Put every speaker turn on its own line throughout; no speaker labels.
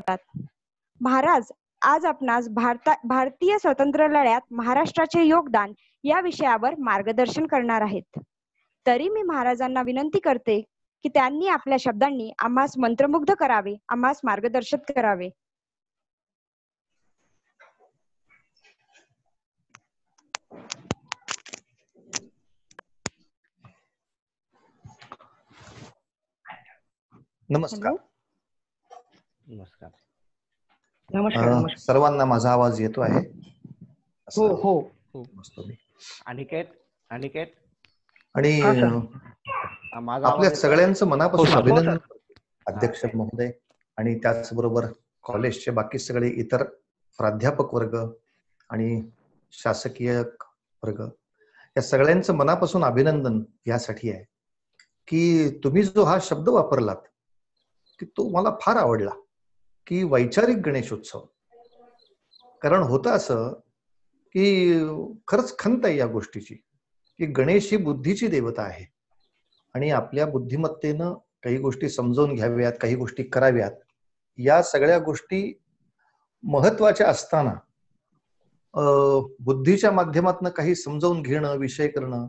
महाराज आज आपणास भारता भारतीय स्वतंत्र लढ्यात महाराष्ट्राचे योगदान या विषयावर मार्गदर्शन करणार आहेत तरी मी महाराजांना विनंती करते की त्यांनी आपल्या शब्दांनी आम्हास मंत्रमुग्ध करावे आम्हास मार्गदर्शक करावे नमस्कार नमस्कार नमस्कार सर्वांना माझा आवाज येतो आहे हो हो, हो. अनिकेत अनिकेत आणि आपल्या सगळ्यांचं मनापासून हो, अभिनंदन हो, अध्यक्ष महोदय आणि त्याचबरोबर कॉलेजचे बाकी सगळे इतर प्राध्यापक वर्ग आणि शासकीय वर्ग या सगळ्यांचं मनापासून अभिनंदन यासाठी आहे की तुम्ही जो हा शब्द वापरलात की तो मला फार आवडला की वैचारिक गणेशोत्सव कारण होत असं की खरंच खंत आहे या गोष्टीची की गणेश ही बुद्धीची देवता आहे आणि आपल्या बुद्धिमत्तेनं काही गोष्टी समजावून घ्याव्यात काही गोष्टी कराव्यात या सगळ्या गोष्टी महत्वाच्या असताना बुद्धीच्या माध्यमातून काही समजवून घेणं विषय करणं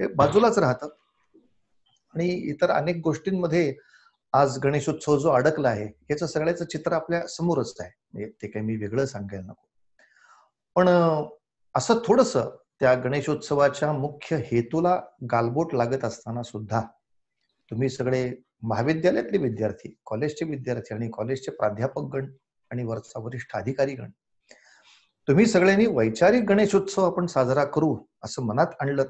हे बाजूलाच राहतं आणि इतर अनेक गोष्टींमध्ये आज गणेशोत्सव जो अडकला आहे याचं सगळ्याचं चित्र आपल्या समोरच आहे म्हणजे ते काही मी वेगळं सांगायला नको पण असं थोडस त्या गणेशोत्सवाच्या मुख्य हेतूला गालबोट लागत असताना सुद्धा तुम्ही सगळे महाविद्यालयातले विद्यार्थी कॉलेजचे विद्यार्थी आणि कॉलेजचे प्राध्यापक गण आणि वरचा वरिष्ठ गण तुम्ही सगळ्यांनी वैचारिक गणेशोत्सव आपण साजरा करू असं मनात आणलं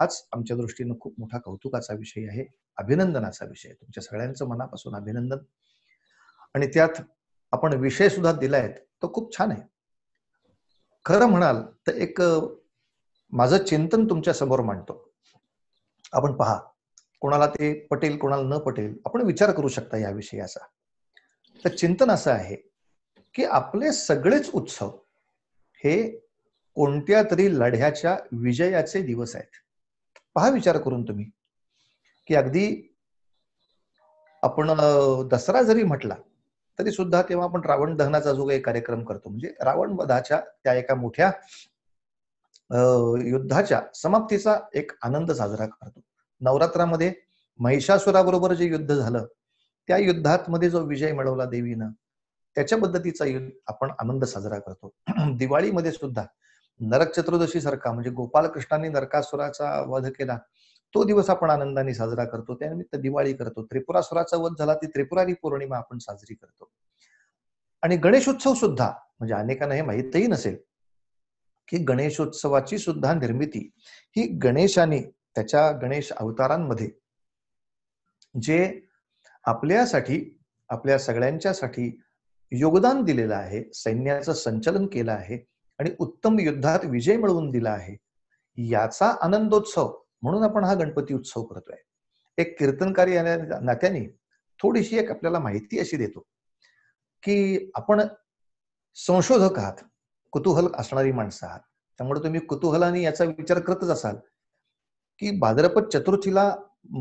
हाच आमच्या दृष्टीनं खूप मोठा कौतुकाचा विषय आहे अभिनंदनाचा विषय तुमच्या सगळ्यांचं मनापासून अभिनंदन आणि त्यात आपण विषय सुद्धा दिलाय तो खूप छान आहे खरं म्हणाल तर एक माझं चिंतन तुमच्या समोर मांडतो आपण पहा कोणाला ते पटेल कोणाला न पटेल आपण विचार करू शकता या विषयाचा तर चिंतन असं आहे की आपले सगळेच उत्सव हे कोणत्या तरी लढ्याच्या विजयाचे दिवस आहेत पहा विचार करून तुम्ही की अगदी आपण दसरा जरी म्हटला तरी सुद्धा तेव्हा आपण रावण दहनाचा जो काही कार्यक्रम करतो म्हणजे रावण वधाच्या त्या एका मोठ्या युद्धाच्या समाप्तीचा एक आनंद साजरा करतो नवरात्रामध्ये महिषासुराबरोबर जे युद्ध झालं त्या युद्धात मध्ये जो विजय मिळवला देवीनं त्याच्या पद्धतीचा युद्ध आपण आनंद साजरा करतो दिवाळीमध्ये सुद्धा नरक चतुर्दशी सारखा म्हणजे गोपालकृष्णांनी नरकासुराचा वध केला तो दिवस आपण आनंदाने साजरा करतो त्यानिमित्त दिवाळी करतो त्रिपुरासुराचा वध झाला ती त्रिपुरारी पौर्णिमा आपण साजरी करतो आणि गणेशोत्सव सुद्धा म्हणजे अनेकांना हे माहितही नसेल की गणेशोत्सवाची सुद्धा निर्मिती ही गणेशाने त्याच्या गणेश अवतारांमध्ये जे आपल्यासाठी आपल्या सगळ्यांच्यासाठी योगदान दिलेलं आहे सैन्याचं संचलन केलं आहे आणि उत्तम युद्धात विजय मिळवून दिला आहे याचा आनंदोत्सव म्हणून आपण हा गणपती उत्सव करतोय एक कीर्तनकारी नात्याने थोडीशी एक आपल्याला माहिती अशी देतो की आपण संशोधक आहात कुतूहल असणारी माणसं आहात त्यामुळे तुम्ही कुतूहलाने याचा विचार करतच असाल की भाद्रपद चतुर्थीला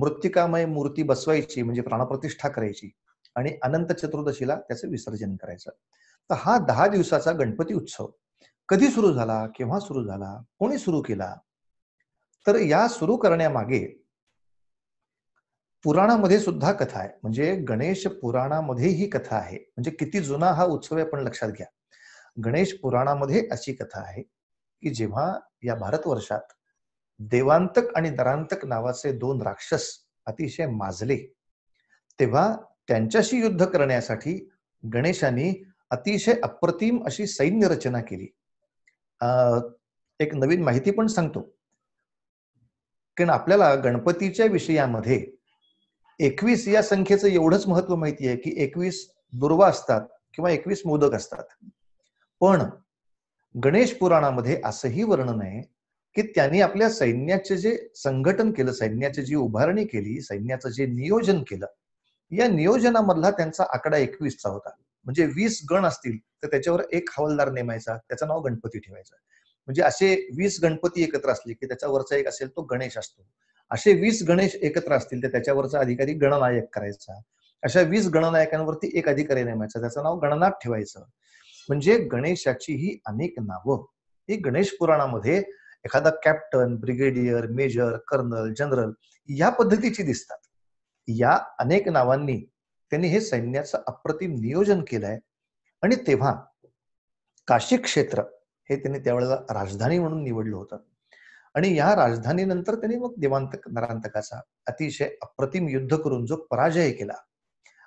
मृत्तिकामय मूर्ती बसवायची म्हणजे प्राणप्रतिष्ठा करायची आणि अनंत चतुर्दशीला त्याचं विसर्जन करायचं तर हा दहा दिवसाचा गणपती उत्सव कधी सुरू झाला केव्हा सुरू झाला कोणी सुरू केला तर या सुरू करण्यामागे पुराणामध्ये सुद्धा कथा आहे म्हणजे गणेश पुराणामध्ये ही कथा आहे म्हणजे किती जुना हा उत्सव आहे आपण लक्षात घ्या गणेश पुराणामध्ये अशी कथा आहे की जेव्हा या भारतवर्षात देवांतक आणि दरांतक नावाचे दोन राक्षस अतिशय माजले तेव्हा त्यांच्याशी युद्ध करण्यासाठी गणेशांनी अतिशय अप्रतिम अशी सैन्य रचना केली एक नवीन माहिती पण सांगतो कारण आपल्याला गणपतीच्या विषयामध्ये एकवीस या संख्येचं एवढंच महत्व माहिती आहे की एकवीस दुर्वा असतात किंवा एकवीस मोदक असतात पण गणेश पुराणामध्ये असंही वर्णन आहे की त्यांनी आपल्या सैन्याचे जे संघटन केलं सैन्याची जी उभारणी केली सैन्याचं जे नियोजन केलं या नियोजनामधला त्यांचा आकडा एकवीसचा होता म्हणजे वीस गण असतील तर त्याच्यावर एक हवालदार नेमायचा त्याचं नाव गणपती ठेवायचं म्हणजे असे वीस गणपती एकत्र असले की त्याच्यावरचा एक असेल तो गणेश असतो असे वीस गणेश एकत्र असतील तर त्याच्यावरचा अधिकारी गणनायक करायचा अशा वीस गणनायकांवरती एक अधिकारी नेमायचा त्याचं नाव गणनाथ ठेवायचं म्हणजे गणेशाची ही अनेक नावं ही गणेश पुराणामध्ये एखादा captain brigadier major colonel general या पद्धतीची दिसतात या अनेक नावांनी त्यांनी हे सैन्याचं अप्रतिम नियोजन केलंय आणि तेव्हा काशी क्षेत्र हे त्यांनी त्यावेळेला राजधानी म्हणून निवडलं होतं आणि या राजधानीनंतर त्यांनी मग देवांतक नरांतकाचा अतिशय अप्रतिम युद्ध करून जो पराजय केला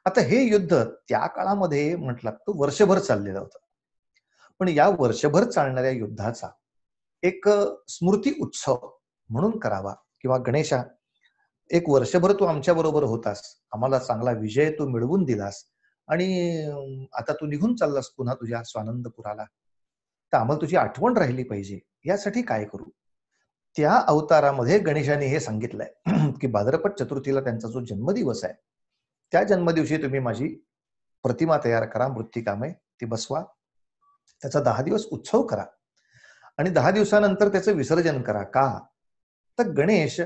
आता हे युद्ध त्या काळामध्ये म्हटलं तो वर्षभर चाललेलं होतं पण या वर्षभर चालणाऱ्या युद्धाचा एक स्मृती उत्सव म्हणून करावा किंवा गणेशा एक वर्षभर तू आमच्या बरोबर होतास आम्हाला चांगला विजय तू मिळवून दिलास आणि आता तू निघून चाललास पुन्हा तुझ्या स्वानंदपुराला तर आम्हाला तुझी आठवण राहिली पाहिजे यासाठी काय करू त्या अवतारामध्ये गणेशाने हे सांगितलंय की भाद्रपद चतुर्थीला त्यांचा जो जन्मदिवस आहे त्या जन्मदिवशी तुम्ही माझी प्रतिमा तयार करा मृत्तिकामय ती बसवा त्याचा दहा दिवस उत्सव करा आणि दहा दिवसानंतर त्याचं विसर्जन करा का तर गणेश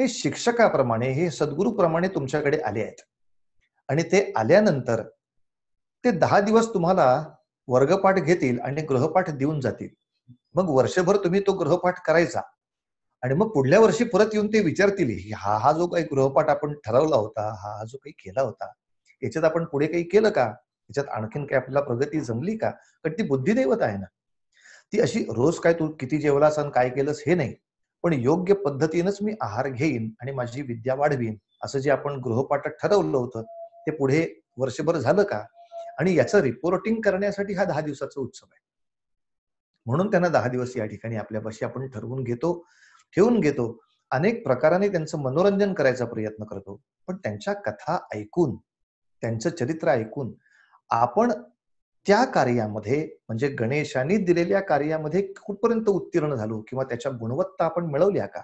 हे शिक्षकाप्रमाणे हे सद्गुरूप्रमाणे तुमच्याकडे आले आहेत आणि ते आल्यानंतर ते दहा दिवस तुम्हाला वर्गपाठ घेतील आणि गृहपाठ देऊन जातील मग वर्षभर तुम्ही तो गृहपाठ करायचा आणि मग पुढल्या वर्षी परत येऊन ते विचारतील हा हा जो काही गृहपाठ आपण ठरवला होता हा हा जो काही केला होता याच्यात आपण पुढे काही केलं का याच्यात आणखीन काही आपल्याला प्रगती जमली का कारण ती बुद्धिदैवत आहे ना ती अशी रोज काय तू किती जेवलास आणि काय केलंस हे नाही पण योग्य पद्धतीनंच मी आहार घेईन आणि माझी विद्या वाढवीन असं जे आपण गृहपाठ ठरवलं होतं ते पुढे वर्षभर झालं का आणि याचं रिपोर्टिंग करण्यासाठी हा दहा दिवसाचा उत्सव आहे म्हणून त्यांना दहा दिवस या ठिकाणी आपल्यापाशी आपण ठरवून घेतो ठेवून घेतो अनेक प्रकाराने त्यांचं मनोरंजन करायचा प्रयत्न करतो पण त्यांच्या कथा ऐकून त्यांचं चरित्र ऐकून आपण त्या कार्यामध्ये म्हणजे गणेशाने दिलेल्या कार्यामध्ये कुठपर्यंत उत्तीर्ण झालो किंवा त्याच्या गुणवत्ता आपण मिळवल्या का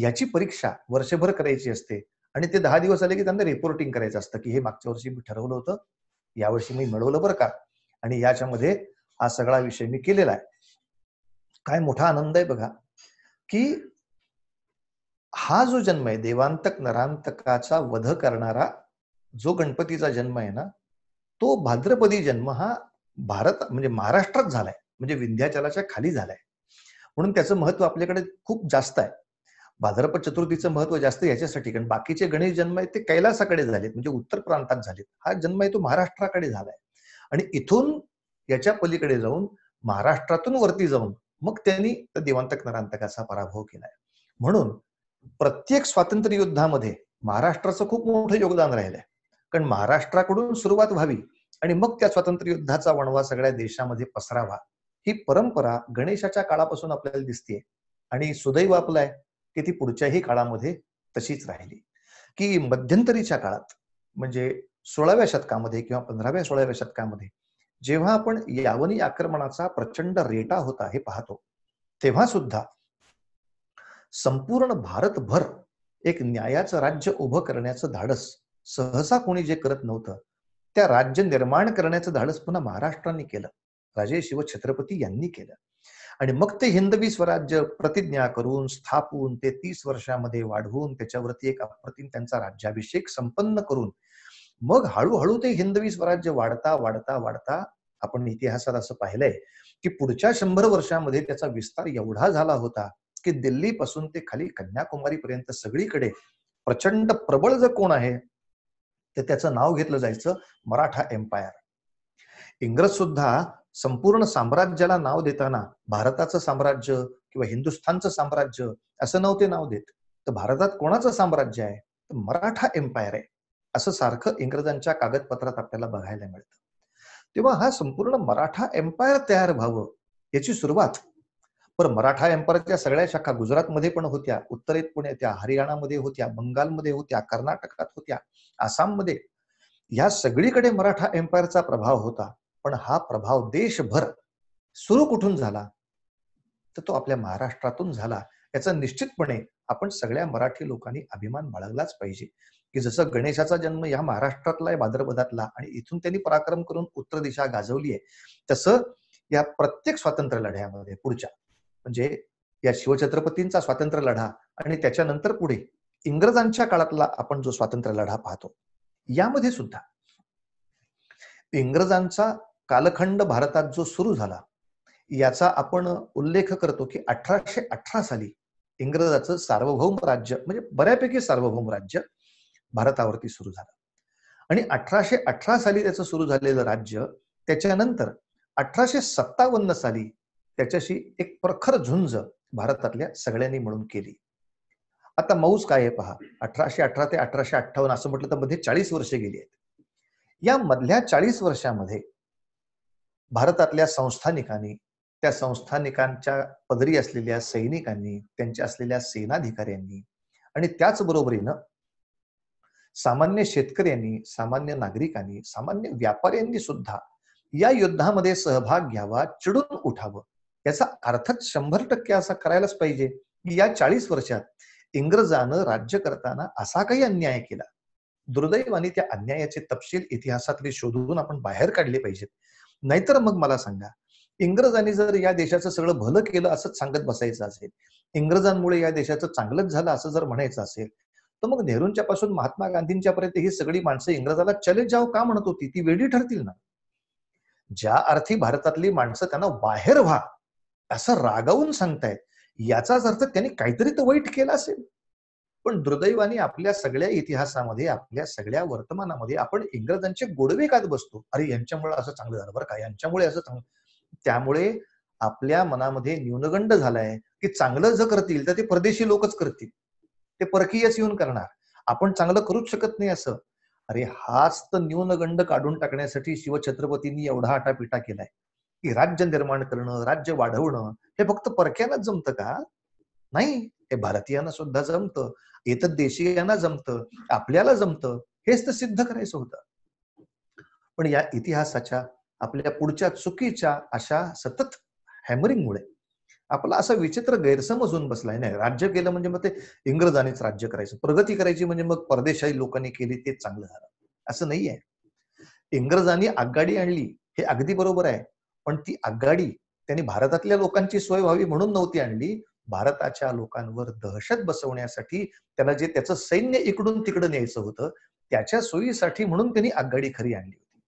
याची परीक्षा वर्षभर करायची असते आणि ते दहा दिवस आले की त्यांना रिपोर्टिंग करायचं असतं की हे मागच्या वर्षी मी ठरवलं होतं यावर्षी मी मिळवलं बरं का आणि याच्यामध्ये हा सगळा विषय मी केलेला आहे काय मोठा आनंद आहे बघा की हा जो जन्म आहे देवांतक नरांतकाचा वध करणारा जो गणपतीचा जन्म आहे ना तो भाद्रपदी जन्म हा भारत म्हणजे महाराष्ट्रात झालाय म्हणजे विंध्याचलाच्या खाली झालाय म्हणून त्याचं महत्व आपल्याकडे खूप जास्त आहे भाद्रपद चतुर्थीचं महत्व जास्त याच्यासाठी कारण बाकीचे गणेश जन्म आहेत ते कैलासाकडे झालेत म्हणजे उत्तर प्रांतात झालेत हा जन्म आहे तो महाराष्ट्राकडे झालाय आणि इथून याच्या पलीकडे जाऊन महाराष्ट्रातून वरती जाऊन मग त्यांनी देवांतक नरांतकाचा पराभव केलाय म्हणून प्रत्येक स्वातंत्र्य युद्धामध्ये महाराष्ट्राचं खूप मोठं योगदान राहिलंय कारण महाराष्ट्राकडून सुरुवात व्हावी आणि मग त्या स्वातंत्र्य युद्धाचा वणवा सगळ्या देशामध्ये पसरावा ही परंपरा गणेशाच्या काळापासून आपल्याला दिसते आणि सुदैव आपलं आहे की ती पुढच्याही काळामध्ये तशीच राहिली की मध्यंतरीच्या काळात म्हणजे सोळाव्या शतकामध्ये किंवा पंधराव्या सोळाव्या शतकामध्ये जेव्हा आपण यावनी आक्रमणाचा प्रचंड रेटा होता हे पाहतो तेव्हा सुद्धा संपूर्ण भारतभर एक न्यायाचं राज्य उभं करण्याचं धाडस सहसा कोणी जे करत नव्हतं त्या राज्य निर्माण करण्याचं धाडस पुन्हा महाराष्ट्रांनी केलं राजे शिवछत्रपती यांनी केलं आणि मग ते हिंदवी स्वराज्य प्रतिज्ञा करून स्थापून ते तीस वर्षामध्ये वाढवून त्याच्यावरती एक अप्रतिम त्यांचा राज्याभिषेक संपन्न करून मग हळूहळू ते हिंदवी स्वराज्य वाढता वाढता वाढता आपण इतिहासात असं पाहिलंय की पुढच्या शंभर वर्षामध्ये त्याचा विस्तार एवढा झाला होता की दिल्लीपासून ते खाली कन्याकुमारी पर्यंत सगळीकडे प्रचंड प्रबळ जर कोण आहे तर त्याचं नाव घेतलं जायचं मराठा एम्पायर इंग्रज सुद्धा संपूर्ण साम्राज्याला नाव देताना भारताचं साम्राज्य किंवा हिंदुस्थानचं साम्राज्य असं नाव ते नाव देत तर भारतात कोणाचं साम्राज्य आहे तर मराठा एम्पायर आहे असं सारखं इंग्रजांच्या कागदपत्रात आपल्याला बघायला मिळतं तेव्हा हा संपूर्ण मराठा एम्पायर तयार व्हावं याची सुरुवात पण मराठा एम्पायरच्या सगळ्या शाखा गुजरातमध्ये पण होत्या उत्तरेत पण होत्या हरियाणामध्ये होत्या बंगालमध्ये होत्या कर्नाटकात होत्या आसाममध्ये या सगळीकडे मराठा एम्पायरचा प्रभाव होता पण हा प्रभाव देशभर सुरू कुठून झाला तर तो आपल्या महाराष्ट्रातून झाला याचा निश्चितपणे आपण सगळ्या मराठी लोकांनी अभिमान बाळगलाच पाहिजे की जसं गणेशाचा जन्म या महाराष्ट्रातला आहे भाद्रपदातला आणि इथून त्यांनी पराक्रम करून उत्तर दिशा गाजवली आहे तसं या प्रत्येक स्वातंत्र्य लढ्यामध्ये पुढच्या म्हणजे या शिवछत्रपतींचा स्वातंत्र्य लढा आणि त्याच्यानंतर पुढे इंग्रजांच्या काळातला आपण जो स्वातंत्र्य लढा पाहतो यामध्ये सुद्धा इंग्रजांचा कालखंड भारतात जो सुरू झाला याचा आपण उल्लेख करतो की अठराशे अठरा साली इंग्रजाचं सार्वभौम राज्य म्हणजे बऱ्यापैकी सार्वभौम राज्य भारतावरती सुरू झालं आणि अठराशे अठरा साली त्याचं सुरू झालेलं राज्य त्याच्यानंतर अठराशे सत्तावन्न साली त्याच्याशी एक प्रखर झुंज भारतातल्या सगळ्यांनी म्हणून केली आता मौज काय आहे पहा अठराशे अठरा ते अठराशे अठ्ठावन्न असं म्हटलं तर मध्ये चाळीस वर्षे गेली आहेत या मधल्या चाळीस वर्षामध्ये भारतातल्या संस्थानिकांनी त्या संस्थानिकांच्या पदरी असलेल्या सैनिकांनी त्यांच्या असलेल्या सेनाधिकाऱ्यांनी आणि त्याचबरोबरीनं सामान्य शेतकऱ्यांनी सामान्य नागरिकांनी सामान्य व्यापाऱ्यांनी सुद्धा या युद्धामध्ये सहभाग घ्यावा चिडून उठावं याचा अर्थच शंभर टक्के असा करायलाच पाहिजे की या चाळीस वर्षात इंग्रजानं राज्य करताना असा काही अन्याय केला दुर्दैवाने त्या अन्यायाचे तपशील इतिहासातले शोधून आपण बाहेर काढले पाहिजेत नाहीतर मग मला सांगा इंग्रजांनी जर या देशाचं सगळं भलं केलं असंच सांगत बसायचं असेल इंग्रजांमुळे या देशाचं चांगलंच झालं असं जर म्हणायचं असेल तर मग नेहरूंच्या पासून महात्मा गांधींच्या पर्यंत ही सगळी माणसं इंग्रजाला चले जाव का म्हणत होती ती वेळी ठरतील ना ज्या अर्थी भारतातली माणसं त्यांना बाहेर व्हा असं रागावून सांगतायत याचाच अर्थ त्यांनी काहीतरी तर वाईट केला असेल पण दुर्दैवाने आपल्या सगळ्या इतिहासामध्ये आपल्या सगळ्या वर्तमानामध्ये आपण इंग्रजांचे गोडवे कात बसतो अरे यांच्यामुळे असं चांगलं झालं बरं का यांच्यामुळे असं चांगलं त्यामुळे आपल्या मनामध्ये न्यूनगंड झालाय की चांगलं जर करतील तर ते परदेशी लोकच करतील ते परकीयच येऊन करणार आपण चांगलं करूच शकत नाही असं अरे हाच तर न्यूनगंड काढून टाकण्यासाठी शिवछत्रपतींनी एवढा आटापिटा केलाय की राज्य निर्माण करणं राज्य वाढवणं हे फक्त परक्यांनाच जमतं का नाही हे भारतीयांना सुद्धा जमतं येत देशीयांना जमतं आपल्याला जमतं हेच तर सिद्ध करायचं होतं पण या इतिहासाच्या आपल्या पुढच्या चुकीच्या अशा सतत हॅमरिंगमुळे आपला असा विचित्र गैरसमज होऊन बसलाय नाही राज्य केलं म्हणजे मग ते इंग्रजांनीच राज्य करायचं प्रगती करायची म्हणजे मग परदेशाही लोकांनी केली तेच चांगलं झालं असं नाहीये इंग्रजांनी आघाडी आणली हे अगदी बरोबर आहे पण ती आघाडी त्यांनी भारतातल्या लोकांची सोय व्हावी म्हणून नव्हती आणली भारताच्या लोकांवर दहशत बसवण्यासाठी त्यांना जे त्याचं सैन्य इकडून तिकडं न्यायचं होतं त्याच्या सोयीसाठी म्हणून त्यांनी आघाडी खरी आणली होती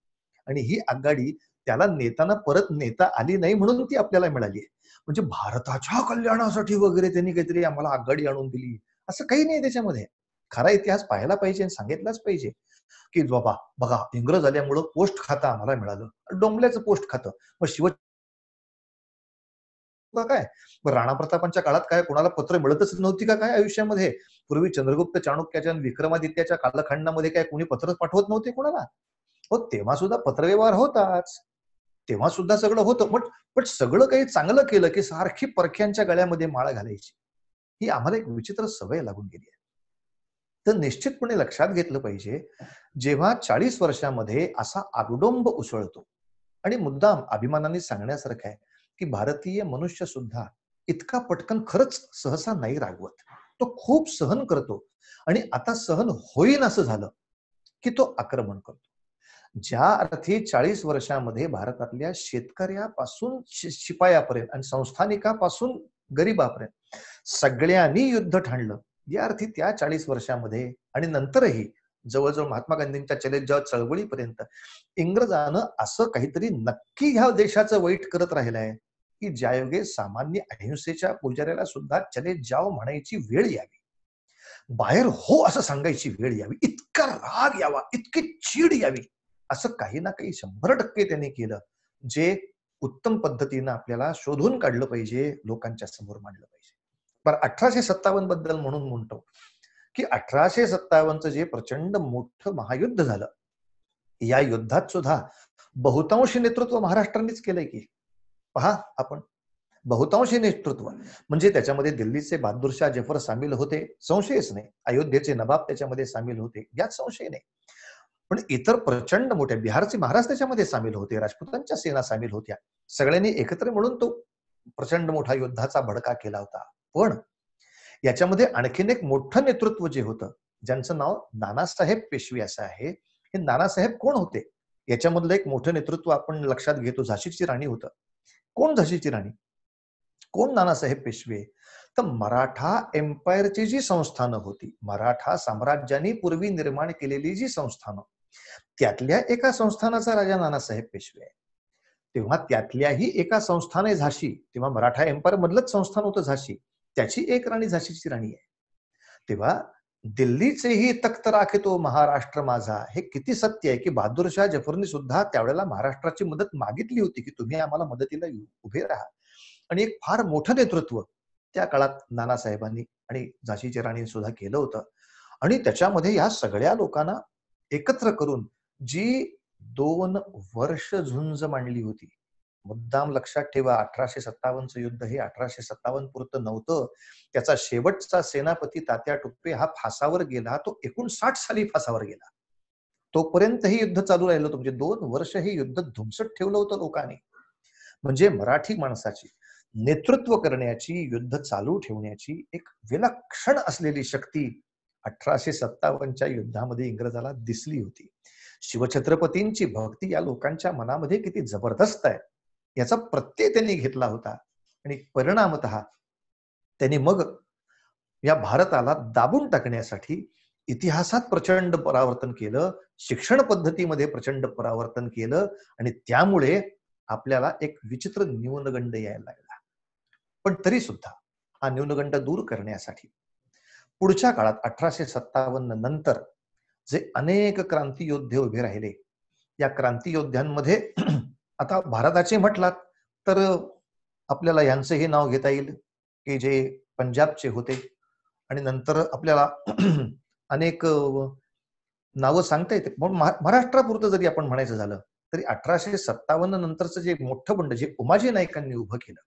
आणि ही आघाडी त्याला नेताना परत नेता आली नाही म्हणून ती आपल्याला मिळाली म्हणजे भारताच्या कल्याणासाठी वगैरे त्यांनी काहीतरी आम्हाला आघाडी आणून दिली असं काही नाही त्याच्यामध्ये खरा इतिहास पाहायला पाहिजे आणि सांगितलाच पाहिजे की बाबा बघा इंग्रज आल्यामुळं पोस्ट खातं आम्हाला मिळालं डोंबल्याचं पोस्ट खातं मग शिव काय राणा प्रतापांच्या काळात काय कोणाला पत्र मिळतच नव्हती का काय आयुष्यामध्ये पूर्वी चंद्रगुप्त चाणक्याच्या विक्रमादित्याच्या कालखंडामध्ये काय कोणी पत्रच पाठवत नव्हते कोणाला हो तेव्हा सुद्धा पत्रव्यवहार होताच तेव्हा सुद्धा सगळं होतं बट पण सगळं काही चांगलं केलं की सारखी परख्यांच्या गळ्यामध्ये माळ घालायची ही आम्हाला एक विचित्र सवय लागून गेली आहे तर निश्चितपणे लक्षात घेतलं पाहिजे जेव्हा चाळीस वर्षामध्ये असा आगडोंब उसळतो आणि मुद्दाम अभिमानाने सांगण्यासारखं आहे की भारतीय मनुष्य सुद्धा इतका पटकन खरंच सहसा नाही रागवत तो खूप सहन करतो आणि आता सहन होईन असं झालं की तो आक्रमण करतो ज्या अर्थी चाळीस वर्षामध्ये भारतातल्या शेतकऱ्यापासून शिपायापर्यंत आणि संस्थानिकापासून गरीबापर्यंत सगळ्यांनी युद्ध ठाणलं या अर्थी त्या चाळीस वर्षामध्ये आणि नंतरही जवळजवळ महात्मा गांधींच्या चले जेव्हा चळवळीपर्यंत इंग्रजानं असं काहीतरी नक्की ह्या देशाचं वाईट करत राहिलं आहे की ज्यायोगे सामान्य अहिंसेच्या पुजाऱ्याला सुद्धा चले जाव म्हणायची वेळ यावी बाहेर हो असं सांगायची वेळ यावी इतका राग यावा इतकी चीड यावी असं काही ना काही शंभर टक्के त्यांनी केलं जे उत्तम पद्धतीनं आपल्याला शोधून काढलं पाहिजे लोकांच्या समोर मांडलं पाहिजे पर अठराशे सत्तावन्न बद्दल म्हणून म्हणतो की अठराशे सत्तावन्नचं जे प्रचंड मोठं महायुद्ध झालं या युद्धात सुद्धा बहुतांशी नेतृत्व महाराष्ट्रांनीच केलंय की पहा आपण बहुतांशी नेतृत्व म्हणजे त्याच्यामध्ये दिल्लीचे बहादूरशाह जेफर सामील होते संशयच नाही अयोध्येचे नवाब त्याच्यामध्ये सामील होते यात संशय नाही पण इतर प्रचंड मोठ्या बिहारचे महाराज त्याच्यामध्ये सामील होते राजपूतांच्या सेना सामील होत्या सगळ्यांनी एकत्र म्हणून तो प्रचंड मोठा युद्धाचा भडका केला होता पण याच्यामध्ये आणखीन एक मोठं नेतृत्व जे होतं ज्यांचं नाव नानासाहेब पेशवे असं आहे हे नानासाहेब कोण होते याच्यामधलं एक मोठं नेतृत्व आपण लक्षात घेतो झाशीची राणी होतं कोण झाशीची राणी कोण नानासाहेब पेशवे तर मराठा एम्पायरची जी संस्थानं होती मराठा साम्राज्याने पूर्वी निर्माण केलेली जी संस्थानं त्यातल्या एका संस्थानाचा राजा नानासाहेब पेशवे आहे तेव्हा त्यातल्याही एका संस्थाने झाशी तेव्हा मराठा एम्पायर मधलंच संस्थान होतं झाशी त्याची एक राणी झाशीची राणी आहे तेव्हा दिल्लीचेही तख्त तो महाराष्ट्र माझा हे किती सत्य आहे की शाह जफरनी सुद्धा त्यावेळेला महाराष्ट्राची मदत मागितली होती की तुम्ही आम्हाला मदतीला उभे राहा आणि एक फार मोठं नेतृत्व त्या काळात नानासाहेबांनी आणि झाशीच्या राणी सुद्धा केलं होतं आणि त्याच्यामध्ये या सगळ्या लोकांना एकत्र करून जी दोन वर्ष झुंज मांडली होती मुद्दाम लक्षात ठेवा अठराशे सत्तावन्नचं युद्ध हे अठराशे सत्तावन्न पुरतं नव्हतं त्याचा शेवटचा सेनापती तात्या टुप्पे हा फासावर गेला तो एकोणसाठ साली फासावर गेला तोपर्यंत हे युद्ध चालू राहिलं तुमचे म्हणजे दोन वर्ष हे युद्ध धुमसट ठेवलं होतं लोकांनी म्हणजे मराठी माणसाची नेतृत्व करण्याची युद्ध चालू ठेवण्याची एक विलक्षण असलेली शक्ती अठराशे सत्तावनच्या युद्धामध्ये इंग्रजाला दिसली होती शिवछत्रपतींची भक्ती या लोकांच्या मनामध्ये किती जबरदस्त आहे याचा प्रत्यय त्यांनी घेतला होता आणि परिणामत त्यांनी मग या भारताला दाबून टाकण्यासाठी इतिहासात प्रचंड परावर्तन केलं शिक्षण पद्धतीमध्ये प्रचंड परावर्तन केलं आणि त्यामुळे आपल्याला एक विचित्र न्यूनगंड यायला लागला पण तरी सुद्धा हा न्यूनगंड दूर करण्यासाठी पुढच्या काळात अठराशे सत्तावन्न नंतर जे अनेक क्रांती योद्धे उभे राहिले या क्रांती योद्ध्यांमध्ये आता भारताचे म्हटलात तर आपल्याला यांचं हे नाव घेता येईल की जे पंजाबचे होते आणि नंतर आपल्याला अनेक नावं सांगता येते महाराष्ट्रापुरतं जरी आपण म्हणायचं झालं तरी अठराशे सत्तावन्न नंतरचं जे मोठं बंड जे उमाजी नायकांनी उभं केलं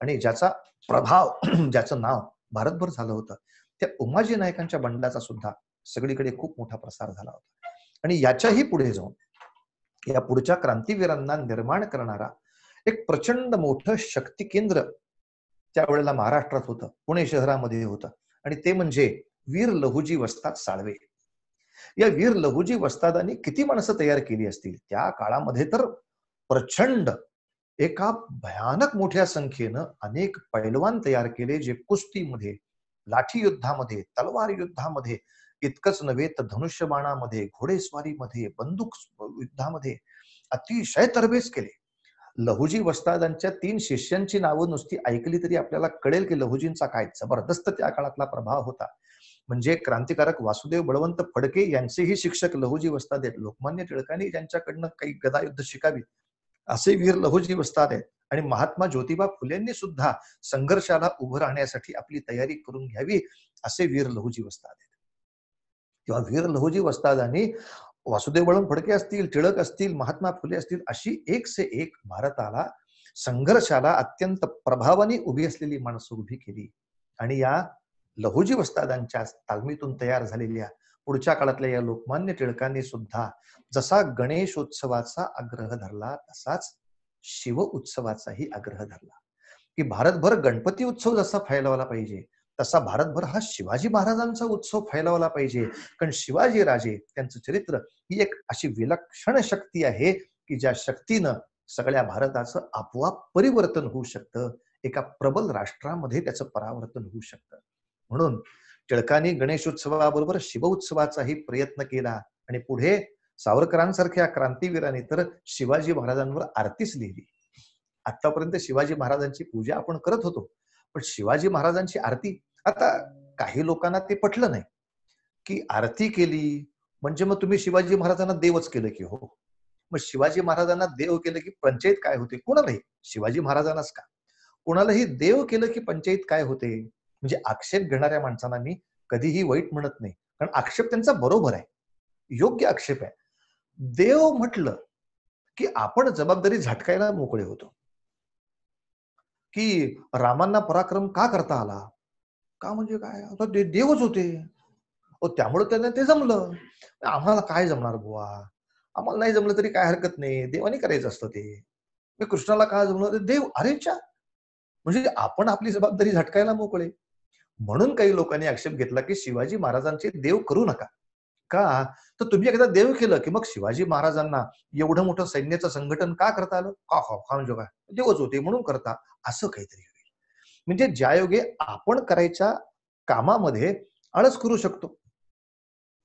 आणि ज्याचा प्रभाव ज्याचं नाव भारतभर झालं होतं त्या उमाजी नायकांच्या बंडाचा सुद्धा सगळीकडे खूप मोठा प्रसार झाला होता आणि याच्याही पुढे जाऊन या पुढच्या क्रांतीवीरांना निर्माण करणारा एक प्रचंड मोठं शक्ती केंद्र त्यावेळेला महाराष्ट्रात होतं पुणे शहरामध्ये होतं आणि ते म्हणजे वीर लहुजी वस्ताद साळवे या वीर लहुजी वस्तादांनी किती माणसं तयार केली असतील त्या काळामध्ये तर प्रचंड एका भयानक मोठ्या संख्येनं अनेक पैलवान तयार केले जे कुस्तीमध्ये लाठी युद्धामध्ये तलवार युद्धामध्ये इतकंच नव्हे तर धनुष्यबाणामध्ये घोडेस्वारीमध्ये बंदूक युद्धामध्ये अतिशय तरबेज केले लहुजी वस्तादांच्या तीन शिष्यांची नावं नुसती ऐकली तरी आपल्याला कळेल की लहुजींचा काय जबरदस्त त्या काळातला प्रभाव होता म्हणजे क्रांतिकारक वासुदेव बळवंत फडके यांचेही शिक्षक लहुजी वस्ताद आहेत लोकमान्य टिळकांनी ज्यांच्याकडनं काही गदायुद्ध शिकावी असे वीर लहुजी वस्ताद आहेत आणि महात्मा ज्योतिबा फुलेंनी सुद्धा संघर्षाला उभं राहण्यासाठी आपली तयारी करून घ्यावी असे वीर लहुजी वस्ताद आहेत किंवा वीर लहुजी वस्ताद वासुदेव वळण फडके असतील टिळक असतील महात्मा फुले असतील अशी एक से एक भारताला संघर्षाला अत्यंत प्रभावाने उभी असलेली माणसं उभी केली आणि या लहोजी वस्तादांच्या तालमीतून तयार झालेल्या पुढच्या काळातल्या या लोकमान्य टिळकांनी सुद्धा जसा गणेशोत्सवाचा आग्रह धरला तसाच शिव उत्सवाचाही आग्रह धरला की भारतभर गणपती उत्सव जसा फैलावला पाहिजे तसा भारतभर हा शिवाजी महाराजांचा उत्सव फैलावला पाहिजे कारण शिवाजी राजे त्यांचं चरित्र ही एक अशी विलक्षण शक्ती आहे की ज्या शक्तीनं सगळ्या भारताचं आपोआप परिवर्तन होऊ शकतं एका प्रबल राष्ट्रामध्ये त्याचं परावर्तन होऊ शकतं म्हणून टिळकांनी गणेशोत्सवाबरोबर शिवउत्सवाचाही प्रयत्न केला आणि पुढे सावरकरांसारख्या क्रांतीवीरांनी तर शिवाजी महाराजांवर आरतीच लिहिली आतापर्यंत शिवाजी महाराजांची पूजा आपण करत होतो पण शिवाजी महाराजांची आरती आता काही लोकांना ते पटलं नाही की आरती केली म्हणजे मग तुम्ही शिवाजी महाराजांना देवच केलं की हो मग शिवाजी महाराजांना देव केलं की पंचायत काय होते कोणालाही शिवाजी महाराजांनाच का कोणालाही देव केलं की पंचायत काय होते म्हणजे आक्षेप घेणाऱ्या माणसांना मी कधीही वाईट म्हणत नाही कारण आक्षेप त्यांचा बरोबर आहे योग्य आक्षेप आहे देव म्हटलं की आपण जबाबदारी झटकायला मोकळे होतो की रामांना पराक्रम का करता आला का म्हणजे काय आता ते देवच होते त्यामुळे त्यांना ते जमलं आम्हाला काय जमणार बुवा आम्हाला नाही जमलं तरी काय हरकत नाही देवाने करायचं असतं ते मी कृष्णाला काय जमलं देव अरेच्या म्हणजे आपण आपली जबाबदारी झटकायला मोकळे म्हणून काही लोकांनी आक्षेप घेतला की शिवाजी महाराजांचे देव करू नका का तर तुम्ही एकदा देव केलं की मग शिवाजी महाराजांना एवढं मोठं सैन्याचं संघटन का करता आलं का खा जो म्हणजे काय देवच होते म्हणून करता असं काहीतरी म्हणजे ज्या योगे आपण करायच्या कामामध्ये आळस करू शकतो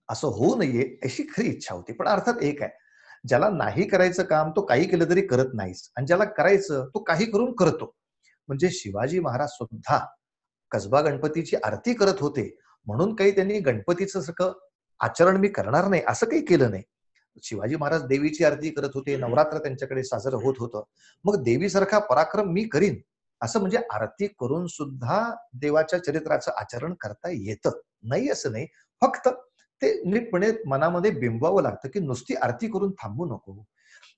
असं होऊ नये अशी खरी इच्छा होती पण अर्थात एक आहे ज्याला नाही करायचं काम तो काही केलं तरी करत नाहीच आणि ज्याला करायचं तो काही करून करतो म्हणजे शिवाजी महाराज सुद्धा कसबा गणपतीची आरती करत होते म्हणून काही त्यांनी गणपतीचं सगळं आचरण मी करणार नाही असं काही केलं नाही शिवाजी महाराज देवीची आरती करत होते नवरात्र त्यांच्याकडे साजरं होत होतं मग देवीसारखा पराक्रम मी करीन असं म्हणजे आरती करून सुद्धा देवाच्या चरित्राचं आचरण करता येतं नाही असं नाही फक्त ते नीटपणे मनामध्ये बिंबवावं लागतं की नुसती आरती करून थांबू नको